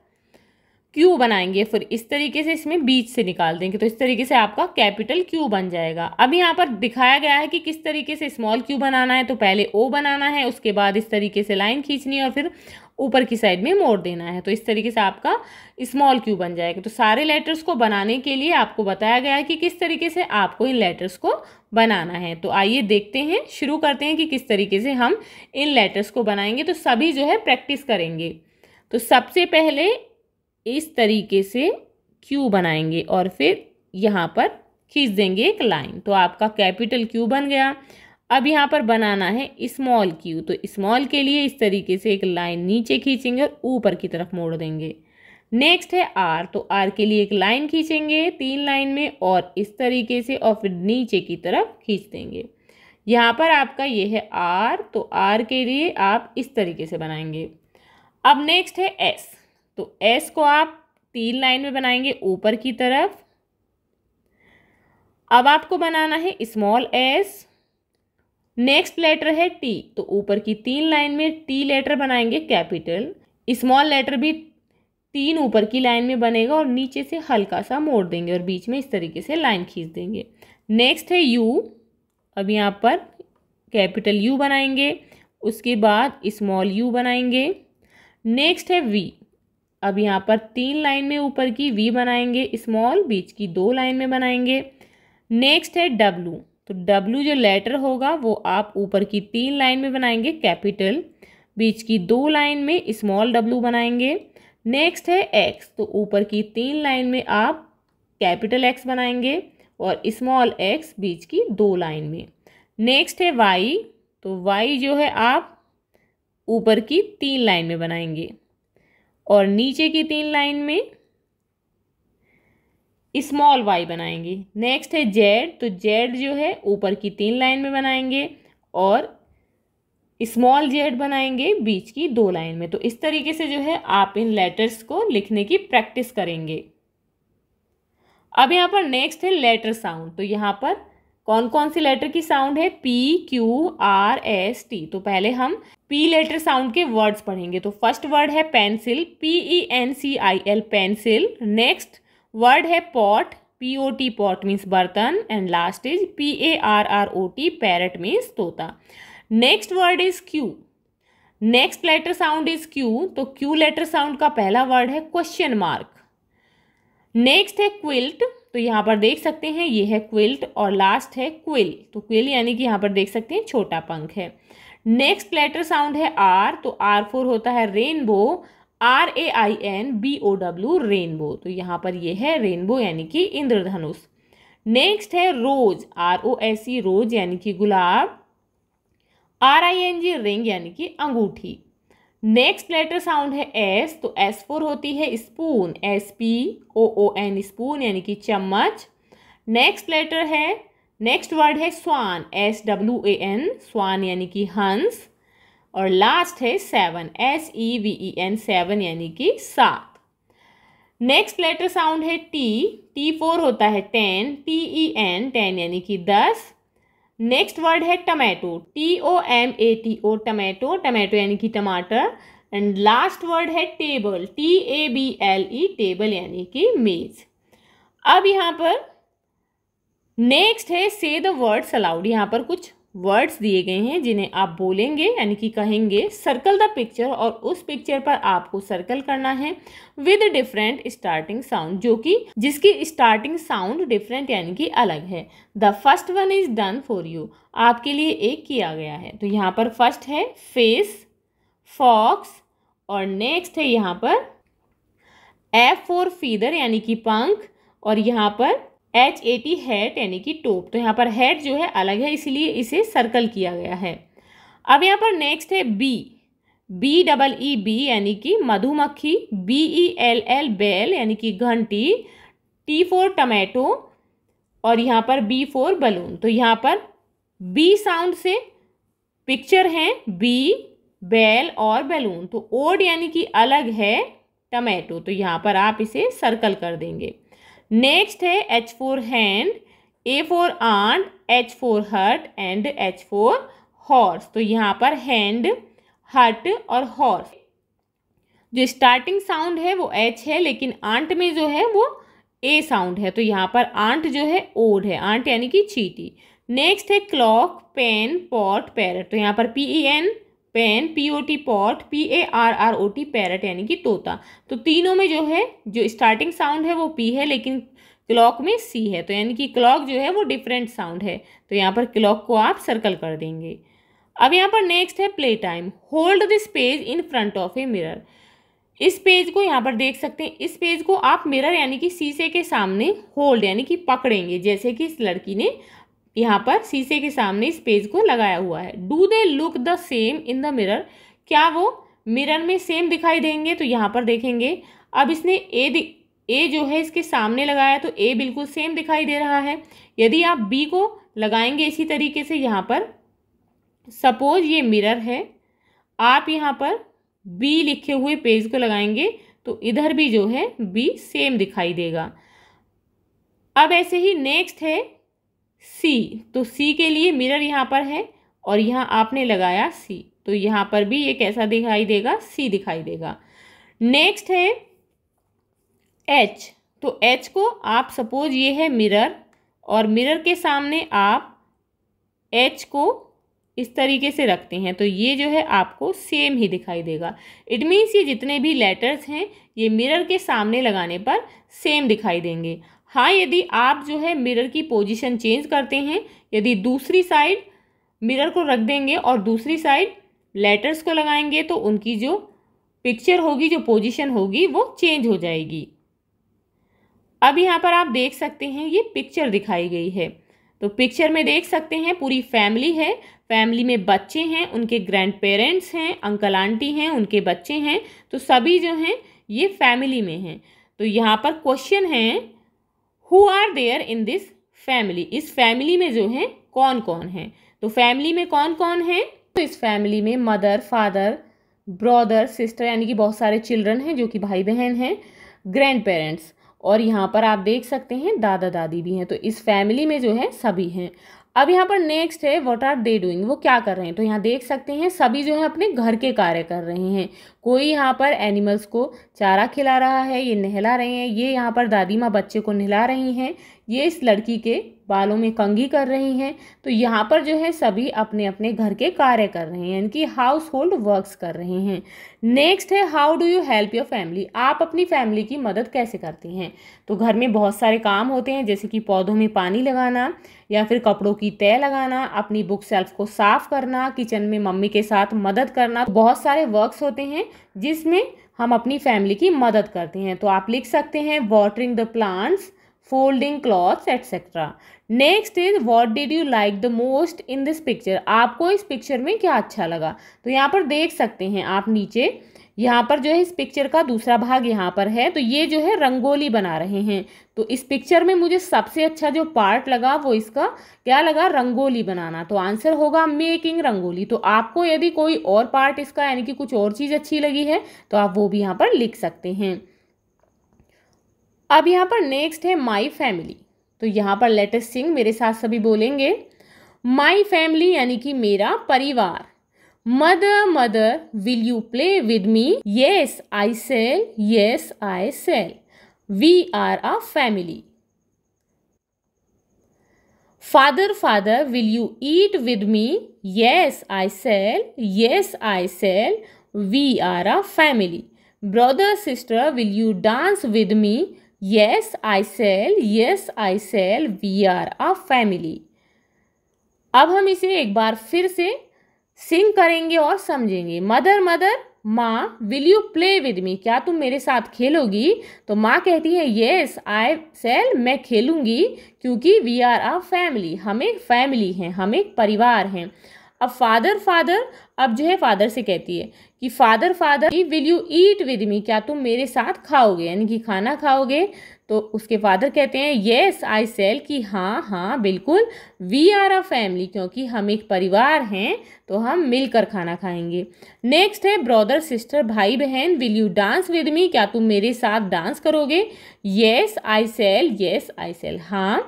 क्यू बनाएंगे फिर इस तरीके से इसमें बीच से निकाल देंगे तो इस तरीके से आपका कैपिटल क्यू बन जाएगा अब यहाँ पर दिखाया गया है कि किस तरीके से स्मॉल क्यू बनाना है तो पहले ओ बनाना है उसके बाद इस तरीके से लाइन खींचनी है और फिर ऊपर की साइड में मोड़ देना है तो इस तरीके से आपका स्मॉल क्यू बन जाएगा तो सारे लेटर्स को बनाने के लिए आपको बताया गया है कि किस तरीके से आपको इन लेटर्स को बनाना है तो आइए देखते हैं शुरू करते हैं कि किस तरीके से हम इन लेटर्स को बनाएंगे तो सभी जो है प्रैक्टिस करेंगे तो सबसे पहले इस तरीके से क्यू बनाएंगे और फिर यहाँ पर खींच देंगे एक लाइन तो आपका कैपिटल क्यू बन गया अब यहाँ पर बनाना है स्मॉल क्यू तो स्मॉल के लिए इस तरीके से एक लाइन नीचे खींचेंगे और ऊपर की तरफ मोड़ देंगे नेक्स्ट है आर तो आर के लिए एक लाइन खींचेंगे तीन लाइन में और इस तरीके से और फिर नीचे की तरफ खींच देंगे यहाँ पर आपका ये है आर तो आर के लिए आप इस तरीके से बनाएंगे अब नेक्स्ट है एस तो एस को आप तीन लाइन में बनाएंगे ऊपर की तरफ अब आपको बनाना है स्मॉल एस नेक्स्ट लेटर है टी तो ऊपर की तीन लाइन में टी लेटर बनाएंगे कैपिटल स्मॉल लेटर भी तीन ऊपर की लाइन में बनेगा और नीचे से हल्का सा मोड़ देंगे और बीच में इस तरीके से लाइन खींच देंगे नेक्स्ट है यू अब यहाँ पर कैपिटल यू बनाएंगे उसके बाद स्मॉल यू बनाएंगे नेक्स्ट है वी अब यहाँ पर तीन लाइन में ऊपर की वी बनाएंगे स्मॉल बीच की दो लाइन में बनाएंगे नेक्स्ट है डब्लू तो डब्लू जो लेटर होगा वो आप ऊपर की तीन लाइन में बनाएंगे कैपिटल बीच की दो लाइन में स्मॉल डब्लू बनाएंगे नेक्स्ट है एक्स तो ऊपर की तीन लाइन में आप कैपिटल एक्स बनाएंगे और स्मॉल एक्स बीच की दो लाइन में नेक्स्ट है वाई तो वाई जो है आप ऊपर की तीन लाइन में बनाएंगे और नीचे की तीन लाइन में स्मॉल वाई बनाएंगे नेक्स्ट है जेड तो जेड जो है ऊपर की तीन लाइन में बनाएंगे और स्मॉल जेड बनाएंगे बीच की दो लाइन में तो इस तरीके से जो है आप इन लेटर्स को लिखने की प्रैक्टिस करेंगे अब यहाँ पर नेक्स्ट है लेटर साउंड तो यहाँ पर कौन कौन सी लेटर की साउंड है P Q R S T तो पहले हम पी लेटर साउंड के वर्ड्स पढ़ेंगे तो फर्स्ट वर्ड है pencil P E N C I L pencil next word है pot P O T pot means बर्तन and last is P A R R O T parrot means तोता next word is Q next letter sound is Q तो Q letter sound का पहला word है question mark next है quilt तो यहाँ पर देख सकते हैं ये है क्विल्ट और लास्ट है क्विल तो क्विल यानी कि यहाँ पर देख सकते हैं छोटा पंख है नेक्स्ट लेटर साउंड है आर तो आर फोर होता है rainbow R A I N B O W rainbow तो यहाँ पर ये है रेनबो यानी कि इंद्रधनुष नेक्स्ट है रोज आर ओ एस ई रोज यानी कि गुलाब R I N G ring यानी कि अंगूठी नेक्स्ट लेटर साउंड है एस तो एस फोर होती है spoon S P O O N spoon यानी कि चम्मच नेक्स्ट लेटर है नेक्स्ट वर्ड है swan S W A N swan यानी कि हंस और लास्ट है seven S E V E N seven यानी कि सात नेक्स्ट लेटर साउंड है टी टी फोर होता है ten T E N ten यानी कि दस नेक्स्ट वर्ड है tomato T O M A T O tomato tomato यानी कि टमाटर एंड लास्ट वर्ड है table T A B L E table यानी कि मेज अब यहाँ पर नेक्स्ट है से द वर्ड्स अलाउड यहाँ पर कुछ वर्ड्स दिए गए हैं जिन्हें आप बोलेंगे यानी कि कहेंगे सर्कल द पिक्चर और उस पिक्चर पर आपको सर्कल करना है विद डिफरेंट स्टार्टिंग साउंड जो कि जिसकी स्टार्टिंग साउंड डिफरेंट यानी कि अलग है the first one is done for you आपके लिए एक किया गया है तो यहाँ पर फर्स्ट है फेस फॉक्स और नेक्स्ट है यहाँ पर एफ फॉर फीदर यानी कि पंख और यहाँ पर एच ए टी हैट यानी कि टोप तो यहाँ पर हैट जो है अलग है इसलिए इसे सर्कल किया गया है अब यहाँ पर नेक्स्ट है bee B double E bee यानी कि मधुमक्खी B E L L bell यानी कि घंटी टी फोर टमेटो और यहाँ पर बी फोर बलून तो यहाँ पर बी साउंड से पिक्चर हैं बी बेल और बैलून तो ओड यानी कि अलग है टमेटो तो यहाँ पर आप इसे सर्कल कर देंगे नेक्स्ट है H for hand A for ant H for hut and H for horse तो यहाँ पर हैंड हट और हॉर्स जो स्टार्टिंग साउंड है वो एच है लेकिन आंट में जो है वो ए साउंड है तो यहाँ पर आंट जो है ओड है आंट यानी कि चीटी नेक्स्ट है क्लॉक पेन पॉट पैरट तो यहाँ पर P E N pen P O T pot P A R R O T parrot यानी कि तोता तो तीनों में जो है जो स्टार्टिंग साउंड है वो पी है लेकिन क्लॉक में सी है तो यानी कि क्लॉक जो है वो डिफरेंट साउंड है तो यहाँ पर क्लॉक को आप सर्कल कर देंगे अब यहाँ पर नेक्स्ट है play time hold this page in front of a mirror इस पेज को यहाँ पर देख सकते हैं इस पेज को आप मिरर यानी कि शीशे के सामने होल्ड यानी कि पकड़ेंगे जैसे कि इस लड़की ने यहाँ पर शीशे के सामने इस पेज को लगाया हुआ है do they look the same in the mirror क्या वो मिरर में सेम दिखाई देंगे तो यहाँ पर देखेंगे अब इसने ए ए जो है इसके सामने लगाया तो ए बिल्कुल सेम दिखाई दे रहा है यदि आप बी को लगाएंगे इसी तरीके से यहाँ पर सपोज ये मिरर है आप यहाँ पर बी लिखे हुए पेज को लगाएंगे तो इधर भी जो है बी सेम दिखाई देगा अब ऐसे ही नेक्स्ट है सी तो सी के लिए मिरर यहाँ पर है और यहाँ आपने लगाया सी तो यहाँ पर भी ये कैसा दिखाई देगा सी दिखाई देगा नेक्स्ट है एच तो एच को आप सपोज ये है मिरर और मिरर के सामने आप एच को इस तरीके से रखते हैं तो ये जो है आपको सेम ही दिखाई देगा इट मीन्स ये जितने भी लेटर्स हैं ये मिरर के सामने लगाने पर सेम दिखाई देंगे हाँ यदि आप जो है मिरर की पोजीशन चेंज करते हैं यदि दूसरी साइड मिरर को रख देंगे और दूसरी साइड लेटर्स को लगाएंगे तो उनकी जो पिक्चर होगी जो पोजीशन होगी वो चेंज हो जाएगी अब यहाँ पर आप देख सकते हैं ये पिक्चर दिखाई गई है तो पिक्चर में देख सकते हैं पूरी फैमिली है फैमिली में बच्चे हैं उनके ग्रैंड पेरेंट्स हैं अंकल आंटी हैं उनके बच्चे हैं तो सभी जो हैं ये फैमिली में हैं तो यहाँ पर क्वेश्चन है who are there in this family इस फैमिली में जो है कौन कौन है तो फैमिली में कौन कौन है तो इस फैमिली में मदर फादर ब्रदर सिस्टर यानी कि बहुत सारे चिल्ड्रन हैं जो कि भाई बहन हैं ग्रैंड पेरेंट्स और यहाँ पर आप देख सकते हैं दादा दादी भी हैं तो इस फैमिली में जो है सभी हैं अब यहाँ पर नेक्स्ट है व्हाट आर दे डूइंग वो क्या कर रहे हैं तो यहाँ देख सकते हैं सभी जो है अपने घर के कार्य कर रहे हैं कोई यहाँ पर एनिमल्स को चारा खिला रहा है ये नहला रहे हैं ये यहाँ पर दादी माँ बच्चे को नहला रही हैं ये इस लड़की के बालों में कंघी कर रही हैं तो यहाँ पर जो है सभी अपने अपने घर के कार्य कर रहे हैं इनकी हाउस होल्ड वर्क्स कर रहे हैं नेक्स्ट है how do you help your family आप अपनी फैमिली की मदद कैसे करती हैं तो घर में बहुत सारे काम होते हैं जैसे कि पौधों में पानी लगाना या फिर कपड़ों की तय लगाना अपनी बुक सेल्फ को साफ करना किचन में मम्मी के साथ मदद करना तो बहुत सारे वर्क्स होते हैं जिसमें हम अपनी फैमिली की मदद करते हैं तो आप लिख सकते हैं watering the plants folding cloth etcetera next is what did you like the most in this picture आपको इस पिक्चर में क्या अच्छा लगा तो यहाँ पर देख सकते हैं आप नीचे यहाँ पर जो है इस पिक्चर का दूसरा भाग यहाँ पर है तो ये जो है रंगोली बना रहे हैं तो इस पिक्चर में मुझे सबसे अच्छा जो पार्ट लगा वो इसका क्या लगा रंगोली बनाना तो आंसर होगा मेकिंग रंगोली तो आपको यदि कोई और पार्ट इसका यानी कि कुछ और चीज़ अच्छी लगी है तो आप वो भी यहाँ पर लिख सकते हैं अब यहाँ पर नेक्स्ट है माई फैमिली तो यहाँ पर लेटेस्ट सिंग मेरे साथ सभी बोलेंगे माई फैमिली यानी कि मेरा परिवार mother mother will you play with me yes I sell yes I sell we are a family father father will you eat with me yes I sell yes I sell we are a family brother sister will you dance with me Yes, I sell. Yes, I sell. We are a family. अब हम इसे एक बार फिर से sing करेंगे और समझेंगे mother mother माँ will you play with me क्या तुम मेरे साथ खेलोगी तो माँ कहती है येस आई सेल मैं खेलूंगी क्योंकि वी आर आ फैमिली हम एक फैमिली हैं हम एक परिवार हैं अब फादर फादर अब जो है फादर से कहती है कि father father will you eat with me क्या तुम मेरे साथ खाओगे यानी कि खाना खाओगे तो उसके फादर कहते हैं येस आई सेल कि हाँ हाँ बिल्कुल वी आर अ फैमिली क्योंकि हम एक परिवार हैं तो हम मिलकर खाना खाएंगे नेक्स्ट है ब्रदर सिस्टर भाई बहन will you dance with me क्या तुम मेरे साथ डांस करोगे yes I sell yes I sell हाँ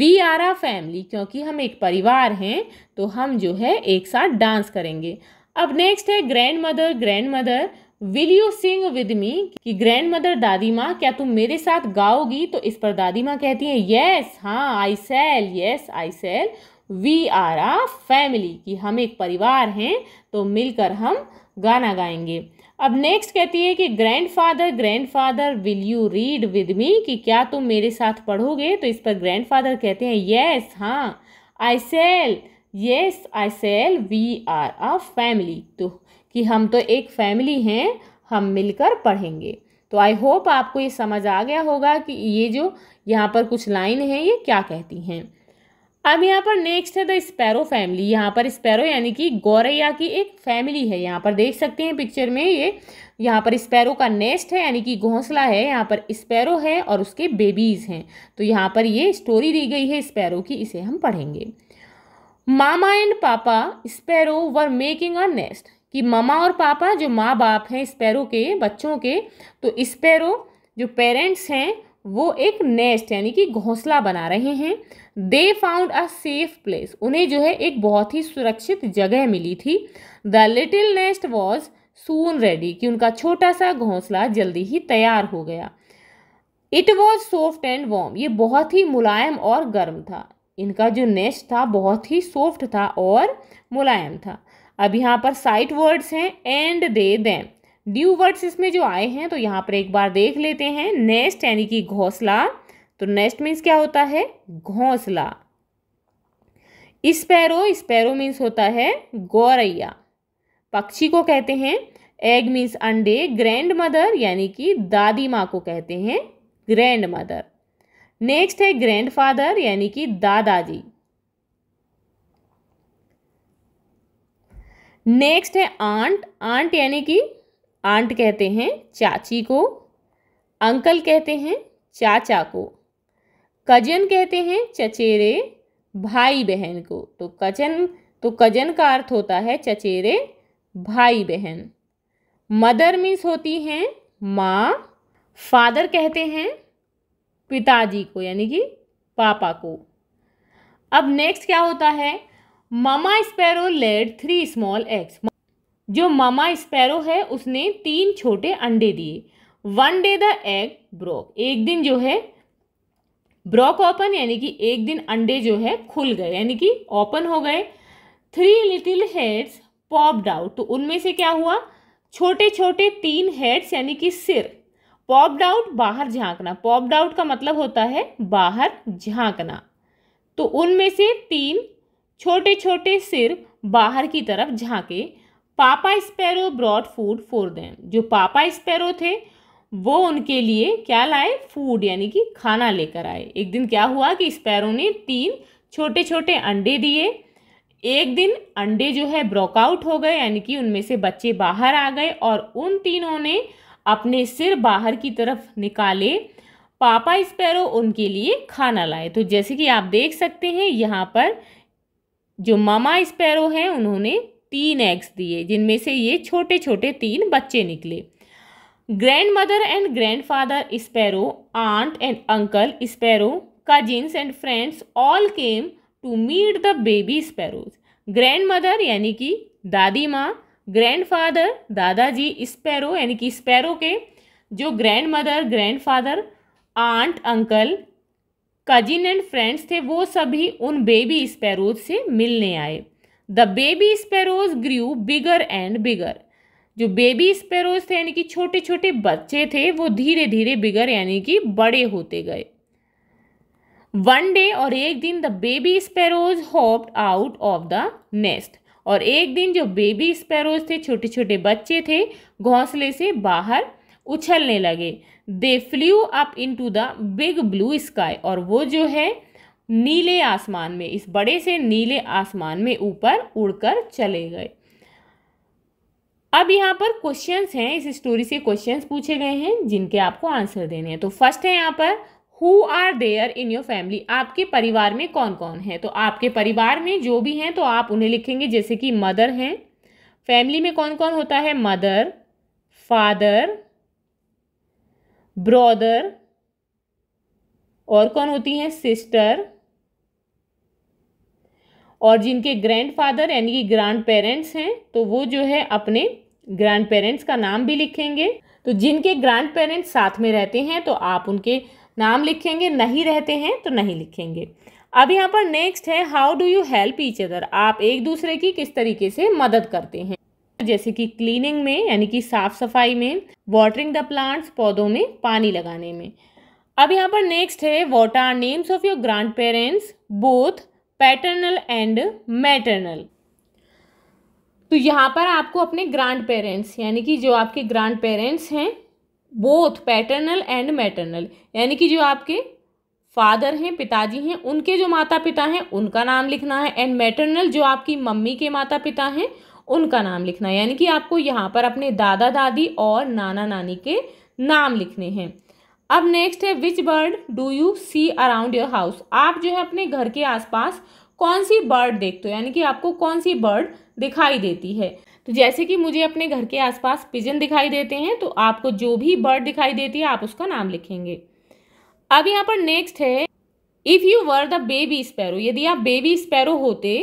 वी आर अ फैमिली क्योंकि हम एक परिवार हैं तो हम जो है एक साथ डांस करेंगे अब नेक्स्ट है grandmother grandmother will you sing with me कि ग्रैंड मदर दादी माँ क्या तुम मेरे साथ गाओगी तो इस पर दादी माँ कहती हैं यस हाँ I sell yes I sell we are a family कि हम एक परिवार हैं तो मिलकर हम गाना गाएंगे अब नेक्स्ट कहती है कि grandfather grandfather will you read with me कि क्या तुम मेरे साथ पढ़ोगे तो इस पर ग्रैंडफादर कहते हैं यस हाँ I sell yes I sell we are a family तो कि हम तो एक फैमिली हैं हम मिलकर पढ़ेंगे तो आई होप आपको ये समझ आ गया होगा कि ये जो यहाँ पर कुछ लाइन है ये क्या कहती हैं अब यहाँ पर नेक्स्ट है द स्पैरो फैमिली यहाँ पर स्पैरो यानी कि गौरैया की एक फैमिली है यहाँ पर देख सकते हैं पिक्चर में ये यहाँ पर स्पैरो का नेस्ट है यानी कि घोंसला है यहाँ पर स्पैरो है और उसके बेबीज़ हैं तो यहाँ पर ये स्टोरी दी गई है स्पैरो की इसे हम पढ़ेंगे mama and papa sparrow were making a nest कि मामा और पापा जो माँ बाप हैं स्पैरो के बच्चों के तो स्पैरो जो पेरेंट्स हैं वो एक नेस्ट यानी कि घोंसला बना रहे हैं they found a safe place उन्हें जो है एक बहुत ही सुरक्षित जगह मिली थी the little nest was soon ready कि उनका छोटा सा घोंसला जल्दी ही तैयार हो गया it was soft and warm ये बहुत ही मुलायम और गर्म था इनका जो नेस्ट था बहुत ही सॉफ्ट था और मुलायम था अब यहाँ पर साइट वर्ड्स हैं and they them due words इसमें जो आए हैं तो यहाँ पर एक बार देख लेते हैं नेस्ट यानी कि घोंसला तो नेस्ट मीन्स क्या होता है घोंसला स्पैरो स्पैरो मीन्स होता है गौरैया पक्षी को कहते हैं एग मीन्स अंडे ग्रैंड मदर यानी कि दादी माँ को कहते हैं ग्रैंड मदर नेक्स्ट है ग्रैंड फादर यानी कि दादाजी नेक्स्ट है आंट आंट यानी कि आंट कहते हैं चाची को अंकल कहते हैं चाचा को कजन कहते हैं चचेरे भाई बहन को तो कजन तो कजन का अर्थ होता है चचेरे भाई बहन मदर मीन्स होती हैं माँ फादर कहते हैं पिताजी को यानी कि पापा को अब नेक्स्ट क्या होता है mama sparrow laid three small eggs जो मामा स्पैरो है उसने तीन छोटे अंडे दिए one day the egg broke एक दिन जो है ब्रोक ओपन यानी कि एक दिन अंडे जो है खुल गए यानी कि ओपन हो गए three little heads popped out तो उनमें से क्या हुआ छोटे छोटे तीन हेड्स यानी कि सिर पॉप्ड आउट बाहर झांकना पॉप्ड आउट का मतलब होता है बाहर झांकना तो उनमें से तीन छोटे छोटे सिर बाहर की तरफ झांके papa sparrow brought food for them जो पापा स्पैरो थे वो उनके लिए क्या लाए फूड यानी कि खाना लेकर आए एक दिन क्या हुआ कि स्पैरो ने तीन छोटे छोटे अंडे दिए एक दिन अंडे जो है ब्रोकआउट हो गए यानी कि उनमें से बच्चे बाहर आ गए और उन तीनों ने अपने सिर बाहर की तरफ निकाले पापा स्पैरो उनके लिए खाना लाए तो जैसे कि आप देख सकते हैं यहाँ पर जो मामा स्पैरो हैं उन्होंने तीन एग्स दिए जिनमें से ये छोटे छोटे तीन बच्चे निकले grandmother and grandfather sparrow aunt and uncle sparrow cousins and friends all came to meet the baby sparrows grandmother यानी कि दादी माँ ग्रैंड फादर दादाजी स्पैरो यानी कि स्पैरो के जो grandmother grandfather aunt uncle cousin and friends थे वो सभी उन बेबी स्पैरोज से मिलने आए the baby sparrows grew bigger and bigger जो बेबी स्पैरोज थे यानी कि छोटे छोटे बच्चे थे वो धीरे धीरे बिगर यानी कि बड़े होते गए वन डे और एक दिन the baby sparrows hopped out of the nest और एक दिन जो बेबी स्पैरोज थे छोटे छोटे बच्चे थे घोंसले से बाहर उछलने लगे they flew up into the big blue sky और वो जो है नीले आसमान में इस बड़े से नीले आसमान में ऊपर उड़कर चले गए अब यहाँ पर क्वेश्चंस हैं इस स्टोरी से क्वेश्चंस पूछे गए हैं जिनके आपको आंसर देने हैं तो फर्स्ट है यहाँ पर who are there in your family आपके परिवार में कौन कौन है तो आपके परिवार में जो भी हैं तो आप उन्हें लिखेंगे जैसे कि मदर हैं फैमिली में कौन कौन होता है मदर फादर ब्रॉदर और कौन होती हैं सिस्टर और जिनके ग्रैंडफादर यानी कि ग्रैंड पेरेंट्स हैं तो वो जो है अपने ग्रैंड पेरेंट्स का नाम भी लिखेंगे तो जिनके ग्रैंड पेरेंट्स साथ में रहते हैं तो आप उनके नाम लिखेंगे नहीं रहते हैं तो नहीं लिखेंगे अब यहाँ पर नेक्स्ट है how do you help each other आप एक दूसरे की किस तरीके से मदद करते हैं जैसे कि क्लीनिंग में यानी कि साफ सफाई में वाटरिंग द प्लांट्स पौधों में पानी लगाने में अब यहाँ पर नेक्स्ट है what are names of your grandparents both paternal and maternal तो यहाँ पर आपको अपने ग्रांड पेरेंट्स यानी कि जो आपके ग्रांड पेरेंट्स हैं बोथ पैटर्नल एंड मैटर्नल यानी कि जो आपके फादर हैं पिताजी हैं उनके जो माता पिता हैं उनका नाम लिखना है एंड मैटर्नल जो आपकी मम्मी के माता पिता हैं उनका नाम लिखना है यानी कि आपको यहाँ पर अपने दादा दादी और नाना नानी के नाम लिखने हैं अब नेक्स्ट है which bird do you see around your house आप जो है अपने घर के आसपास कौन सी बर्ड देखते हो यानी कि आपको कौन सी बर्ड दिखाई देती है तो जैसे कि मुझे अपने घर के आसपास पिजन दिखाई देते हैं तो आपको जो भी बर्ड दिखाई देती है आप उसका नाम लिखेंगे अब यहाँ पर नेक्स्ट है if you were the baby sparrow यदि आप बेबी स्पैरो होते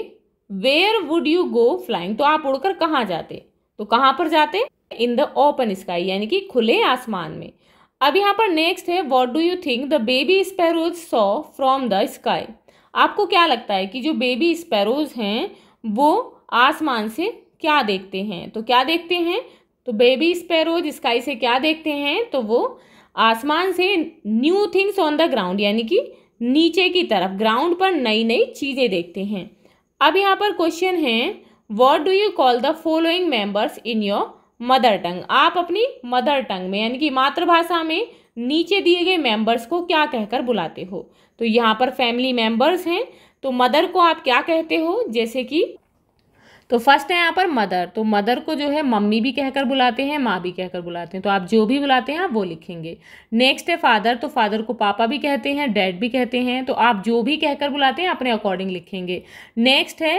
where would you go flying तो आप उड़कर कहाँ जाते तो कहाँ पर जाते इन द ओपन स्काई यानी कि खुले आसमान में अब यहाँ पर नेक्स्ट है what do you think the baby sparrows saw from the sky आपको क्या लगता है कि जो बेबी स्पैरोज हैं वो आसमान से क्या देखते हैं तो क्या देखते हैं तो बेबी स्पैरोज स्काई से क्या देखते हैं तो वो आसमान से new things on the ground यानी कि नीचे की तरफ ग्राउंड पर नई नई चीज़ें देखते हैं अब यहाँ पर क्वेश्चन है what do you call the following members in your mother tongue आप अपनी मदर टंग में यानी कि मातृभाषा में नीचे दिए गए मेंबर्स को क्या कहकर बुलाते हो तो यहाँ पर फैमिली मेंबर्स हैं तो मदर को आप क्या कहते हो जैसे कि तो फर्स्ट है यहाँ पर मदर तो मदर को जो है मम्मी भी कहकर बुलाते हैं माँ भी कहकर बुलाते हैं तो आप जो भी बुलाते हैं आप वो लिखेंगे नेक्स्ट है फादर तो फादर को पापा भी कहते हैं डैड भी कहते हैं तो आप जो भी कहकर बुलाते हैं अपने अकॉर्डिंग लिखेंगे नेक्स्ट है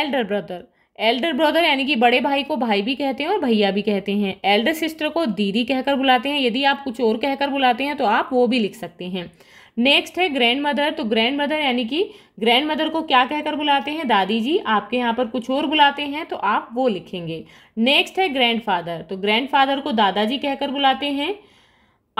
एल्डर ब्रदर एल्डर ब्रदर यानी कि बड़े भाई को भाई भी कहते हैं और भैया भी कहते हैं एल्डर सिस्टर को दीदी कहकर बुलाते हैं यदि आप कुछ और कहकर बुलाते हैं तो आप वो भी लिख सकते हैं नेक्स्ट है ग्रैंड मदर तो ग्रैंड मदर यानी कि ग्रैंड मदर को क्या कहकर बुलाते हैं दादी जी आपके यहाँ पर कुछ और बुलाते हैं तो आप वो लिखेंगे नेक्स्ट है ग्रैंडफादर तो ग्रैंडफादर को दादाजी कहकर बुलाते हैं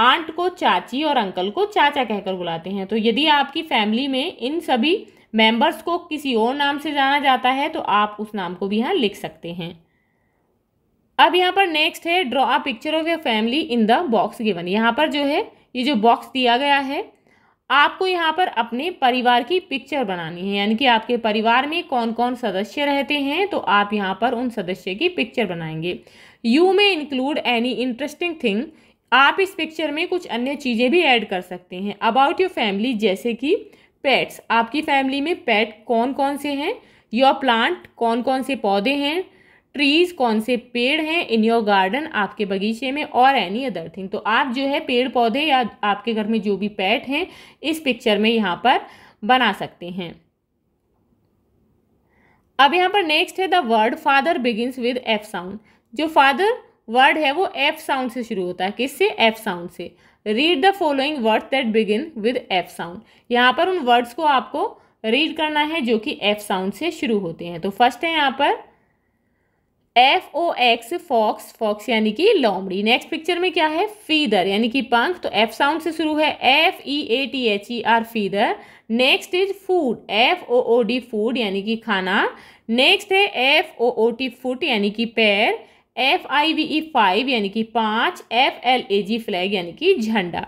आंट को चाची और अंकल को चाचा कहकर बुलाते हैं तो यदि आपकी फैमिली में इन सभी मेंबर्स को किसी और नाम से जाना जाता है तो आप उस नाम को भी यहाँ लिख सकते हैं अब यहाँ पर नेक्स्ट है draw a picture of your family in the box given यहाँ पर जो है ये जो बॉक्स दिया गया है आपको यहाँ पर अपने परिवार की पिक्चर बनानी है यानी कि आपके परिवार में कौन कौन सदस्य रहते हैं तो आप यहाँ पर उन सदस्य की पिक्चर बनाएंगे यू में इंक्लूड एनी इंटरेस्टिंग थिंग आप इस पिक्चर में कुछ अन्य चीज़ें भी ऐड कर सकते हैं अबाउट योर फैमिली जैसे कि पेट्स आपकी फैमिली में पेट कौन कौन से हैं योर प्लांट कौन कौन से पौधे हैं ट्रीज कौन से पेड़ हैं इन योर गार्डन आपके बगीचे में और एनी अदर थिंग तो आप जो है पेड़ पौधे या आपके घर में जो भी पैट हैं इस पिक्चर में यहाँ पर बना सकते हैं अब यहाँ पर नेक्स्ट है the word father begins with F sound जो फादर वर्ड है वो एफ साउंड से शुरू होता है किससे एफ साउंड से read the following word that begin with F sound यहाँ पर उन वर्ड्स को आपको रीड करना है जो कि एफ साउंड से शुरू होते हैं तो फर्स्ट है यहाँ पर F O X fox fox यानी कि लोमड़ी नेक्स्ट पिक्चर में क्या है फीदर यानी कि पंख तो एफ साउंड से शुरू है F E A T H E R feather next is food F O O D food यानी कि खाना नेक्स्ट है F O O T foot यानी कि पैर F I V E five यानी कि पाँच F L A G flag यानी कि झंडा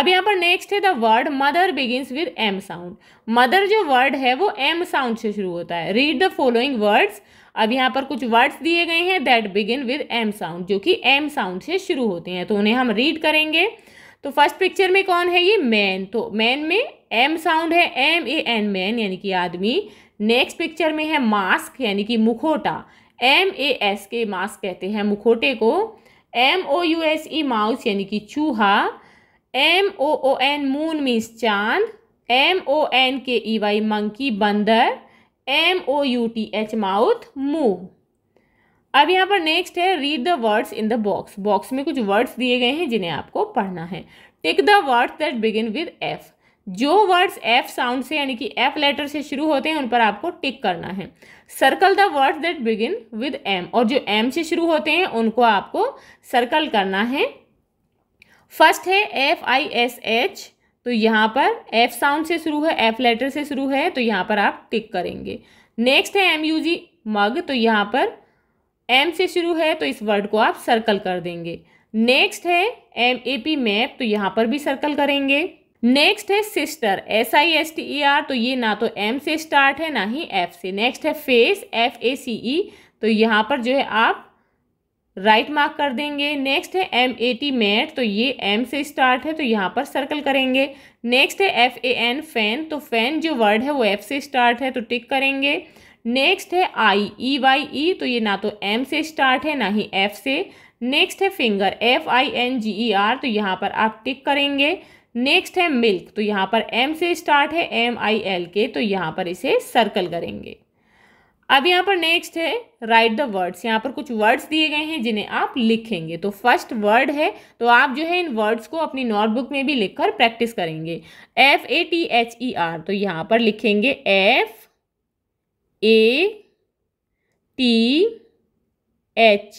अब यहाँ पर नेक्स्ट है the word mother begins with M sound mother जो वर्ड है वो एम साउंड से शुरू होता है रीड द फॉलोइंग वर्ड्स अब यहाँ पर कुछ वर्ड्स दिए गए हैं that begin with M sound जो कि एम साउंड से शुरू होते हैं तो उन्हें हम रीड करेंगे तो फर्स्ट पिक्चर में कौन है ये मैन तो मैन में एम साउंड है एम ए एन मैन यानी कि आदमी नेक्स्ट पिक्चर में है मास्क यानी कि मुखोटा M A S K mask कहते हैं मुखोटे को M O U S E mouse यानी कि चूहा M O O N moon means चांद M O N K E Y monkey बंदर M O U T H mouth move अब यहाँ पर नेक्स्ट है read the words in the box box में कुछ वर्ड्स दिए गए हैं जिन्हें आपको पढ़ना है take the words that begin with F जो वर्ड्स एफ साउंड से यानी कि एफ लेटर से शुरू होते हैं उन पर आपको टिक करना है circle the words that begin with M और जो एम से शुरू होते हैं उनको आपको सर्कल करना है फर्स्ट है एफ आई एस एच तो यहाँ पर एफ साउंड से शुरू है एफ लेटर से शुरू है तो यहाँ पर आप टिक करेंगे नेक्स्ट है एम यू जी मग तो यहाँ पर एम से शुरू है तो इस वर्ड को आप सर्कल कर देंगे नेक्स्ट है एम ए पी मैप तो यहाँ पर भी सर्कल करेंगे नेक्स्ट है sister S I S T E R तो ये ना तो एम से स्टार्ट है ना ही एफ से नेक्स्ट है face F A C E तो यहाँ पर जो है आप राइट right मार्क कर देंगे नेक्स्ट है एम ए टी मैट तो ये एम से स्टार्ट है तो यहाँ पर सर्कल करेंगे नेक्स्ट है एफ ए एन फैन तो फैन जो वर्ड है वो एफ से स्टार्ट है तो टिक करेंगे नेक्स्ट है आई ई वाई ई तो ये ना तो एम से स्टार्ट है ना ही एफ से नेक्स्ट है finger F I N G E R तो यहाँ पर आप टिक करेंगे नेक्स्ट है मिल्क तो यहाँ पर एम से स्टार्ट है एम आई एल के तो यहाँ पर इसे सर्कल करेंगे अब यहाँ पर नेक्स्ट है राइट द वर्ड्स यहाँ पर कुछ वर्ड्स दिए गए हैं जिन्हें आप लिखेंगे तो फर्स्ट वर्ड है तो आप जो है इन वर्ड्स को अपनी नोटबुक में भी लिखकर प्रैक्टिस करेंगे F A T H E R तो यहाँ पर लिखेंगे F A T H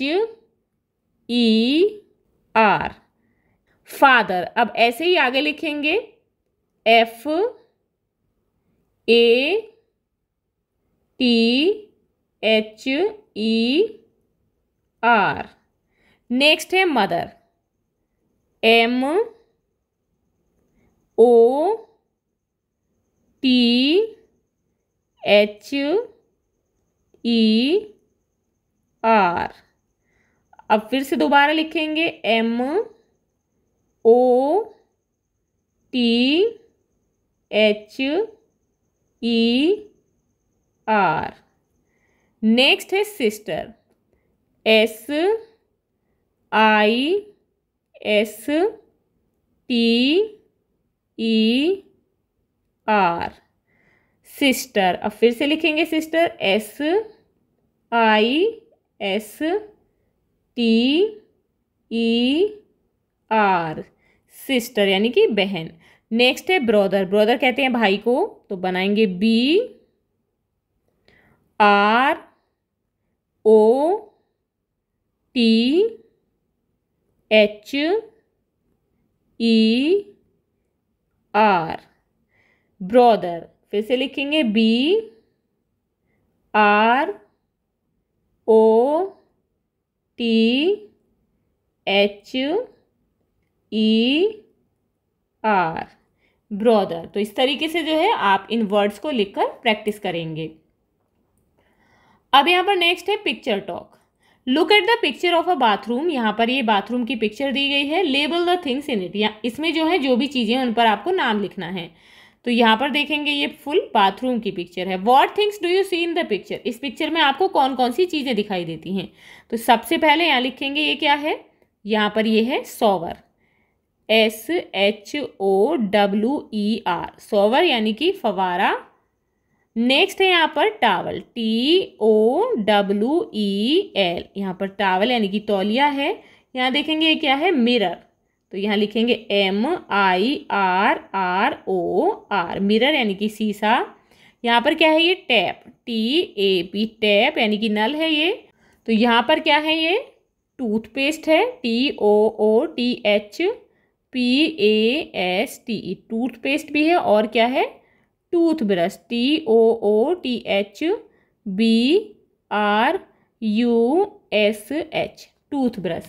E R father अब ऐसे ही आगे लिखेंगे F A T H E R next है mother M O T H E R अब फिर से दोबारा लिखेंगे M O T H E R next है sister S I S T E R sister अब फिर से लिखेंगे sister S I S T E R sister यानी कि बहन नेक्स्ट है ब्रदर ब्रदर कहते हैं भाई को तो बनाएंगे B R O T H E R brother फिर से लिखेंगे B R O T H E R brother तो इस तरीके से जो है आप इन वर्ड्स को लिखकर प्रैक्टिस करेंगे अब यहाँ पर नेक्स्ट है picture talk look at the picture of a bathroom यहाँ पर ये बाथरूम की पिक्चर दी गई है label the things in it या इसमें जो है जो भी चीज़ें उन पर आपको नाम लिखना है तो यहाँ पर देखेंगे ये फुल बाथरूम की पिक्चर है what things do you see in the picture इस पिक्चर में आपको कौन कौन सी चीज़ें दिखाई देती हैं तो सबसे पहले यहाँ लिखेंगे ये क्या है यहाँ पर ये है shower S H O W E R shower यानी कि फवारा नेक्स्ट है यहाँ पर towel T O W E L यहाँ पर टावल यानी कि तौलिया है यहाँ देखेंगे ये क्या है मिरर तो यहाँ लिखेंगे M I R R O R mirror यानी कि शीशा यहाँ पर क्या है ये tap T A P tap यानी कि नल है ये तो यहाँ पर क्या है ये टूथपेस्ट है T O O T H P A S T toothpaste भी है और क्या है toothbrush T O O T H B R U S H toothbrush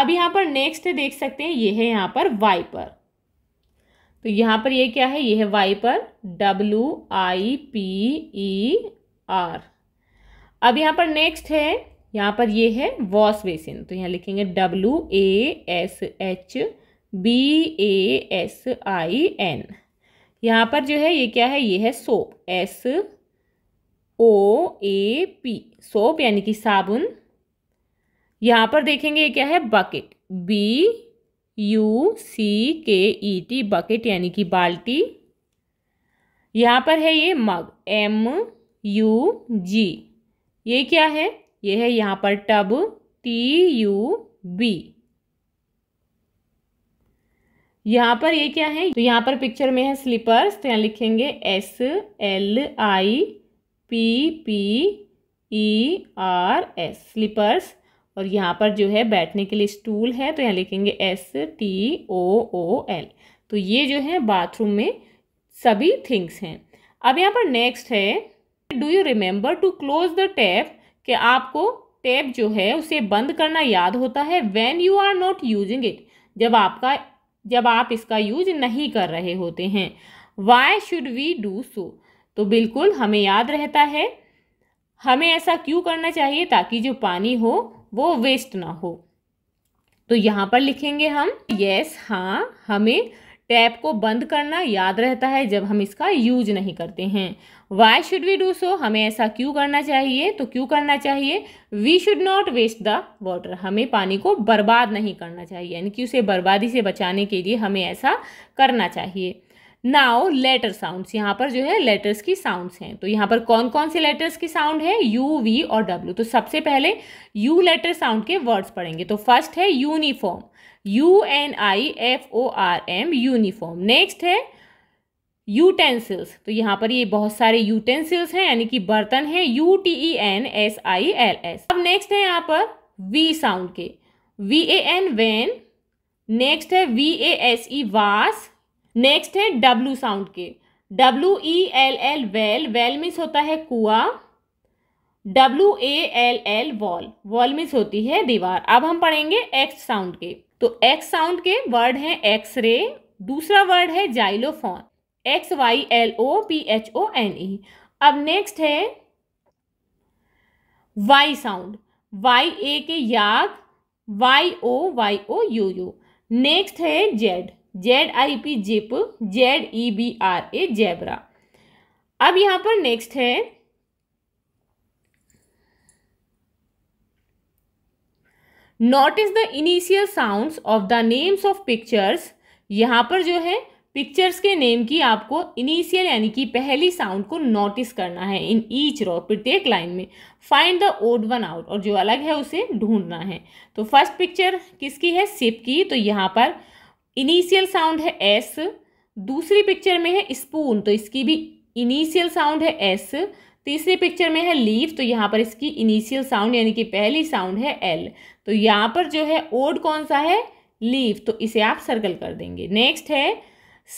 अब यहाँ पर नेक्स्ट देख सकते हैं ये है यहाँ पर वाइपर तो यहाँ पर ये क्या है ये है wiper W I P E R अब यहाँ पर नेक्स्ट है यहाँ पर ये है वॉश बेसिन तो यहाँ लिखेंगे W A S H B A S I N यहाँ पर जो है ये क्या है ये है soap S O A P soap यानी कि साबुन यहाँ पर देखेंगे ये क्या है bucket B you see K E T bucket यानी कि बाल्टी यहाँ पर है ये मग एम यू जी ये क्या है ये है यहाँ पर टब टी यू बी यहाँ पर ये क्या है तो यहाँ पर पिक्चर में है स्लीपर्स तो यहाँ लिखेंगे S L I P P E R S slippers और यहाँ पर जो है बैठने के लिए स्टूल है तो यहाँ लिखेंगे S T O O L तो ये जो है बाथरूम में सभी थिंग्स हैं अब यहाँ पर नेक्स्ट है do you remember to close the tap कि आपको टैप जो है उसे बंद करना याद होता है when you are not using it जब आपका जब आप इसका यूज नहीं कर रहे होते हैं why should we do so तो बिल्कुल हमें याद रहता है हमें ऐसा क्यों करना चाहिए ताकि जो पानी हो वो वेस्ट ना हो तो यहाँ पर लिखेंगे हम यस हाँ हमें टैप को बंद करना याद रहता है जब हम इसका यूज नहीं करते हैं why should we do so हमें ऐसा क्यों करना चाहिए तो क्यों करना चाहिए we should not waste the water हमें पानी को बर्बाद नहीं करना चाहिए यानी कि उसे बर्बादी से बचाने के लिए हमें ऐसा करना चाहिए नाउ लेटर साउंड्स यहाँ पर जो है लेटर्स की साउंड्स हैं तो यहाँ पर कौन कौन से लेटर्स की साउंड है यू वी और डब्ल्यू तो सबसे पहले यू लेटर साउंड के वर्ड्स पढ़ेंगे तो फर्स्ट है uniform U N I F O R M uniform next है यूटेंसिल्स तो यहाँ पर ये बहुत सारे यूटेंसिल्स हैं यानी कि बर्तन हैं U T E N S I L S अब नेक्स्ट है यहाँ पर वी साउंड के V A N van next है V A S E vase next है डब्लू साउंड के W E L L well well means होता है कुआ W A L L wall wall means होती है दीवार अब हम पढ़ेंगे एक्स साउंड के तो एक्स साउंड के वर्ड हैं एक्स रे दूसरा वर्ड है xylophone X Y L O P H O N E अब नेक्स्ट है Y sound Y A K yak Y O Y O yo yo next है Z Z I P zip Z E B R A zebra अब यहाँ पर next है notice the initial sounds of the names of pictures यहाँ पर जो है pictures के नेम की आपको इनिशियल यानी कि पहली साउंड को नोटिस करना है इन ईच रो प्रत्येक लाइन में find the odd one out और जो अलग है उसे ढूंढना है तो फर्स्ट पिक्चर किसकी है सिप की तो यहाँ पर इनिशियल साउंड है एस दूसरी पिक्चर में है स्पून तो इसकी भी इनिशियल साउंड है एस तीसरी पिक्चर में है लीव तो यहाँ पर इसकी इनिशियल साउंड यानी कि पहली साउंड है एल तो यहाँ पर जो है ओड कौन सा है लीव तो इसे आप सर्कल कर देंगे नेक्स्ट है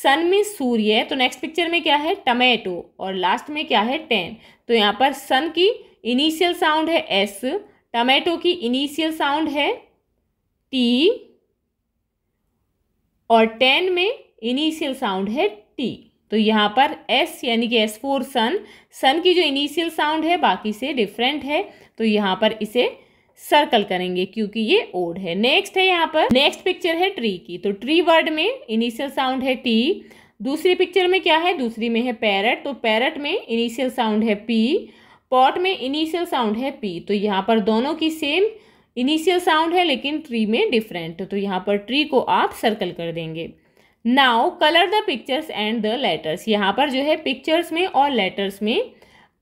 सन में सूर्य तो नेक्स्ट पिक्चर में क्या है टमेटो और लास्ट में क्या है टेन तो यहाँ पर सन की इनिशियल साउंड है एस टमेटो की इनिशियल साउंड है टी और टेन में इनिशियल साउंड है टी तो यहाँ पर एस यानी कि एस फोर सन सन की जो इनिशियल साउंड है बाकी से डिफरेंट है तो यहाँ पर इसे सर्कल करेंगे क्योंकि ये ओड है नेक्स्ट है यहाँ पर नेक्स्ट पिक्चर है ट्री की तो ट्री वर्ड में इनिशियल साउंड है टी दूसरी पिक्चर में क्या है दूसरी में है पैरट तो पैरट में इनिशियल साउंड है पी पॉट में इनिशियल साउंड है पी तो यहाँ पर दोनों की सेम इनिशियल साउंड है लेकिन ट्री में डिफरेंट तो यहाँ पर ट्री को आप सर्कल कर देंगे now colour the pictures and the letters यहाँ पर जो है पिक्चर्स में और लेटर्स में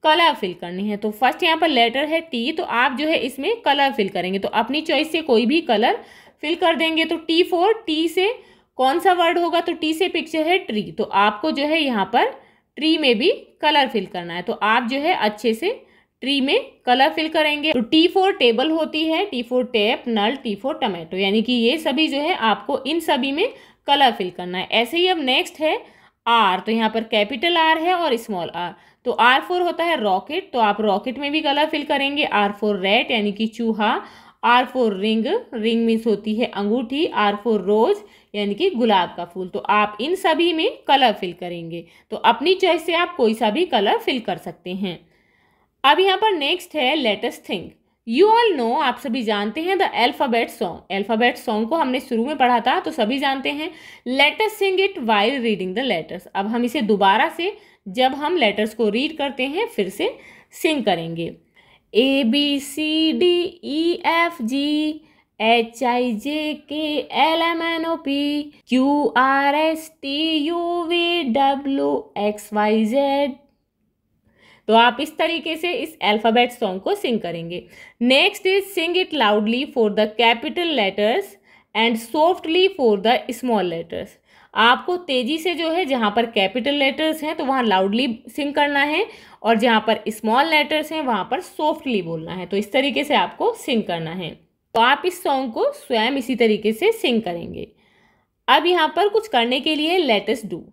कलर फिल करनी है तो फर्स्ट यहाँ पर लेटर है टी तो आप जो है इसमें कलर फिल करेंगे तो अपनी चॉइस से कोई भी कलर फिल कर देंगे तो टी फोर टी से कौन सा वर्ड होगा तो टी से पिक्चर है ट्री तो आपको जो है यहाँ पर ट्री में भी कलर फिल करना है तो आप जो है अच्छे से ट्री में कलर फिल करेंगे तो टी फोर टेबल होती है टी फोर टेप नल टी फोर टमेटो यानी कि ये सभी जो है आपको इन सभी में कलर फिल करना है ऐसे ही अब नेक्स्ट है आर तो यहाँ पर कैपिटल आर है और स्मॉल आर तो आर फोर होता है रॉकेट तो आप रॉकेट में भी कलर फिल करेंगे आर फोर रेड यानी कि चूहा R for ring ring means होती है अंगूठी आर फोर रोज यानी कि गुलाब का फूल तो आप इन सभी में कलर फिल करेंगे तो अपनी चॉइस से आप कोई सा भी कलर फिल कर सकते हैं अब यहाँ पर नेक्स्ट है let's sing you all know आप सभी जानते हैं the alphabet song alphabet song को हमने शुरू में पढ़ा था तो सभी जानते हैं letters sing it while reading the letters अब हम इसे दोबारा से जब हम लेटर्स को रीड करते हैं फिर से सिंग करेंगे A B C D E F G H I J K L M N O P Q R S T U V W X Y Z तो आप इस तरीके से इस अल्फ़ाबेट सॉन्ग को सिंग करेंगे next is sing it loudly for the capital letters and softly for the small letters आपको तेज़ी से जो है जहाँ पर कैपिटल लेटर्स हैं तो वहाँ लाउडली सिंग करना है और जहाँ पर स्मॉल लेटर्स हैं वहाँ पर सॉफ्टली बोलना है तो इस तरीके से आपको सिंग करना है तो आप इस सॉन्ग को स्वयं इसी तरीके से सिंग करेंगे अब यहाँ पर कुछ करने के लिए let's do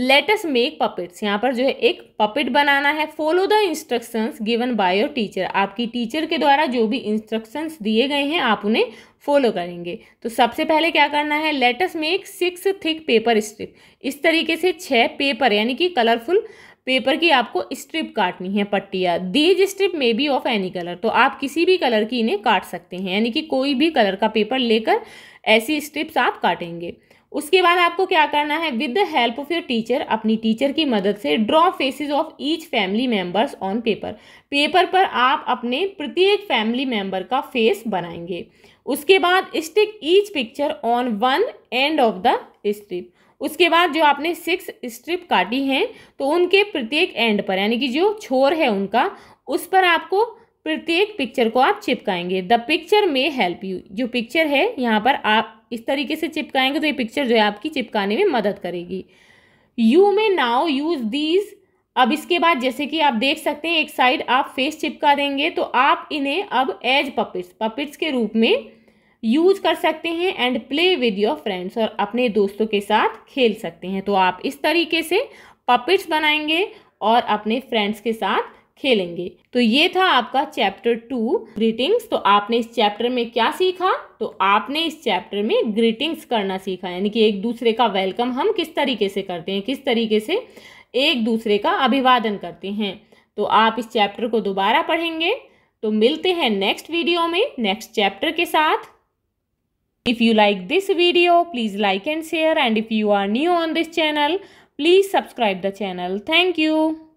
let's make puppets यहाँ पर जो है एक पपेट बनाना है follow the instructions given by your teacher आपकी टीचर के द्वारा जो भी इंस्ट्रक्शंस दिए गए हैं आप उन्हें फॉलो करेंगे तो सबसे पहले क्या करना है let's make six thick paper strip इस तरीके से छह पेपर यानी कि कलरफुल पेपर की आपको स्ट्रिप काटनी है पट्टिया these strip may be of any colour तो आप किसी भी कलर की इन्हें काट सकते हैं यानी कि कोई भी कलर का पेपर लेकर ऐसी स्ट्रिप्स आप काटेंगे उसके बाद आपको क्या करना है with the help of your teacher अपनी टीचर की मदद से draw faces of each family members on paper paper पर आप अपने प्रत्येक फैमिली मेंबर का फेस बनाएंगे उसके बाद stick each picture on one end of the strip उसके बाद जो आपने सिक्स स्ट्रिप काटी हैं तो उनके प्रत्येक एंड पर यानी कि जो छोर है उनका उस पर आपको प्रत्येक पिक्चर को आप चिपकाएंगे the picture may help you जो पिक्चर है यहाँ पर आप इस तरीके से चिपकाएंगे तो ये पिक्चर जो है आपकी चिपकाने में मदद करेगी यू में नाउ यूज़ दीज अब इसके बाद जैसे कि आप देख सकते हैं एक साइड आप फेस चिपका देंगे तो आप इन्हें अब एज पपिट्स पपिट्स के रूप में यूज कर सकते हैं and play with your friends और अपने दोस्तों के साथ खेल सकते हैं तो आप इस तरीके से पपिट्स बनाएंगे और अपने फ्रेंड्स के साथ खेलेंगे तो ये था आपका चैप्टर टू ग्रीटिंग्स तो आपने इस चैप्टर में क्या सीखा तो आपने इस चैप्टर में ग्रीटिंग्स करना सीखा यानी कि एक दूसरे का वेलकम हम किस तरीके से करते हैं किस तरीके से एक दूसरे का अभिवादन करते हैं तो आप इस चैप्टर को दोबारा पढ़ेंगे तो मिलते हैं नेक्स्ट वीडियो में नेक्स्ट चैप्टर के साथ if you like this video please like and share and if you are new on this channel please subscribe the channel thank you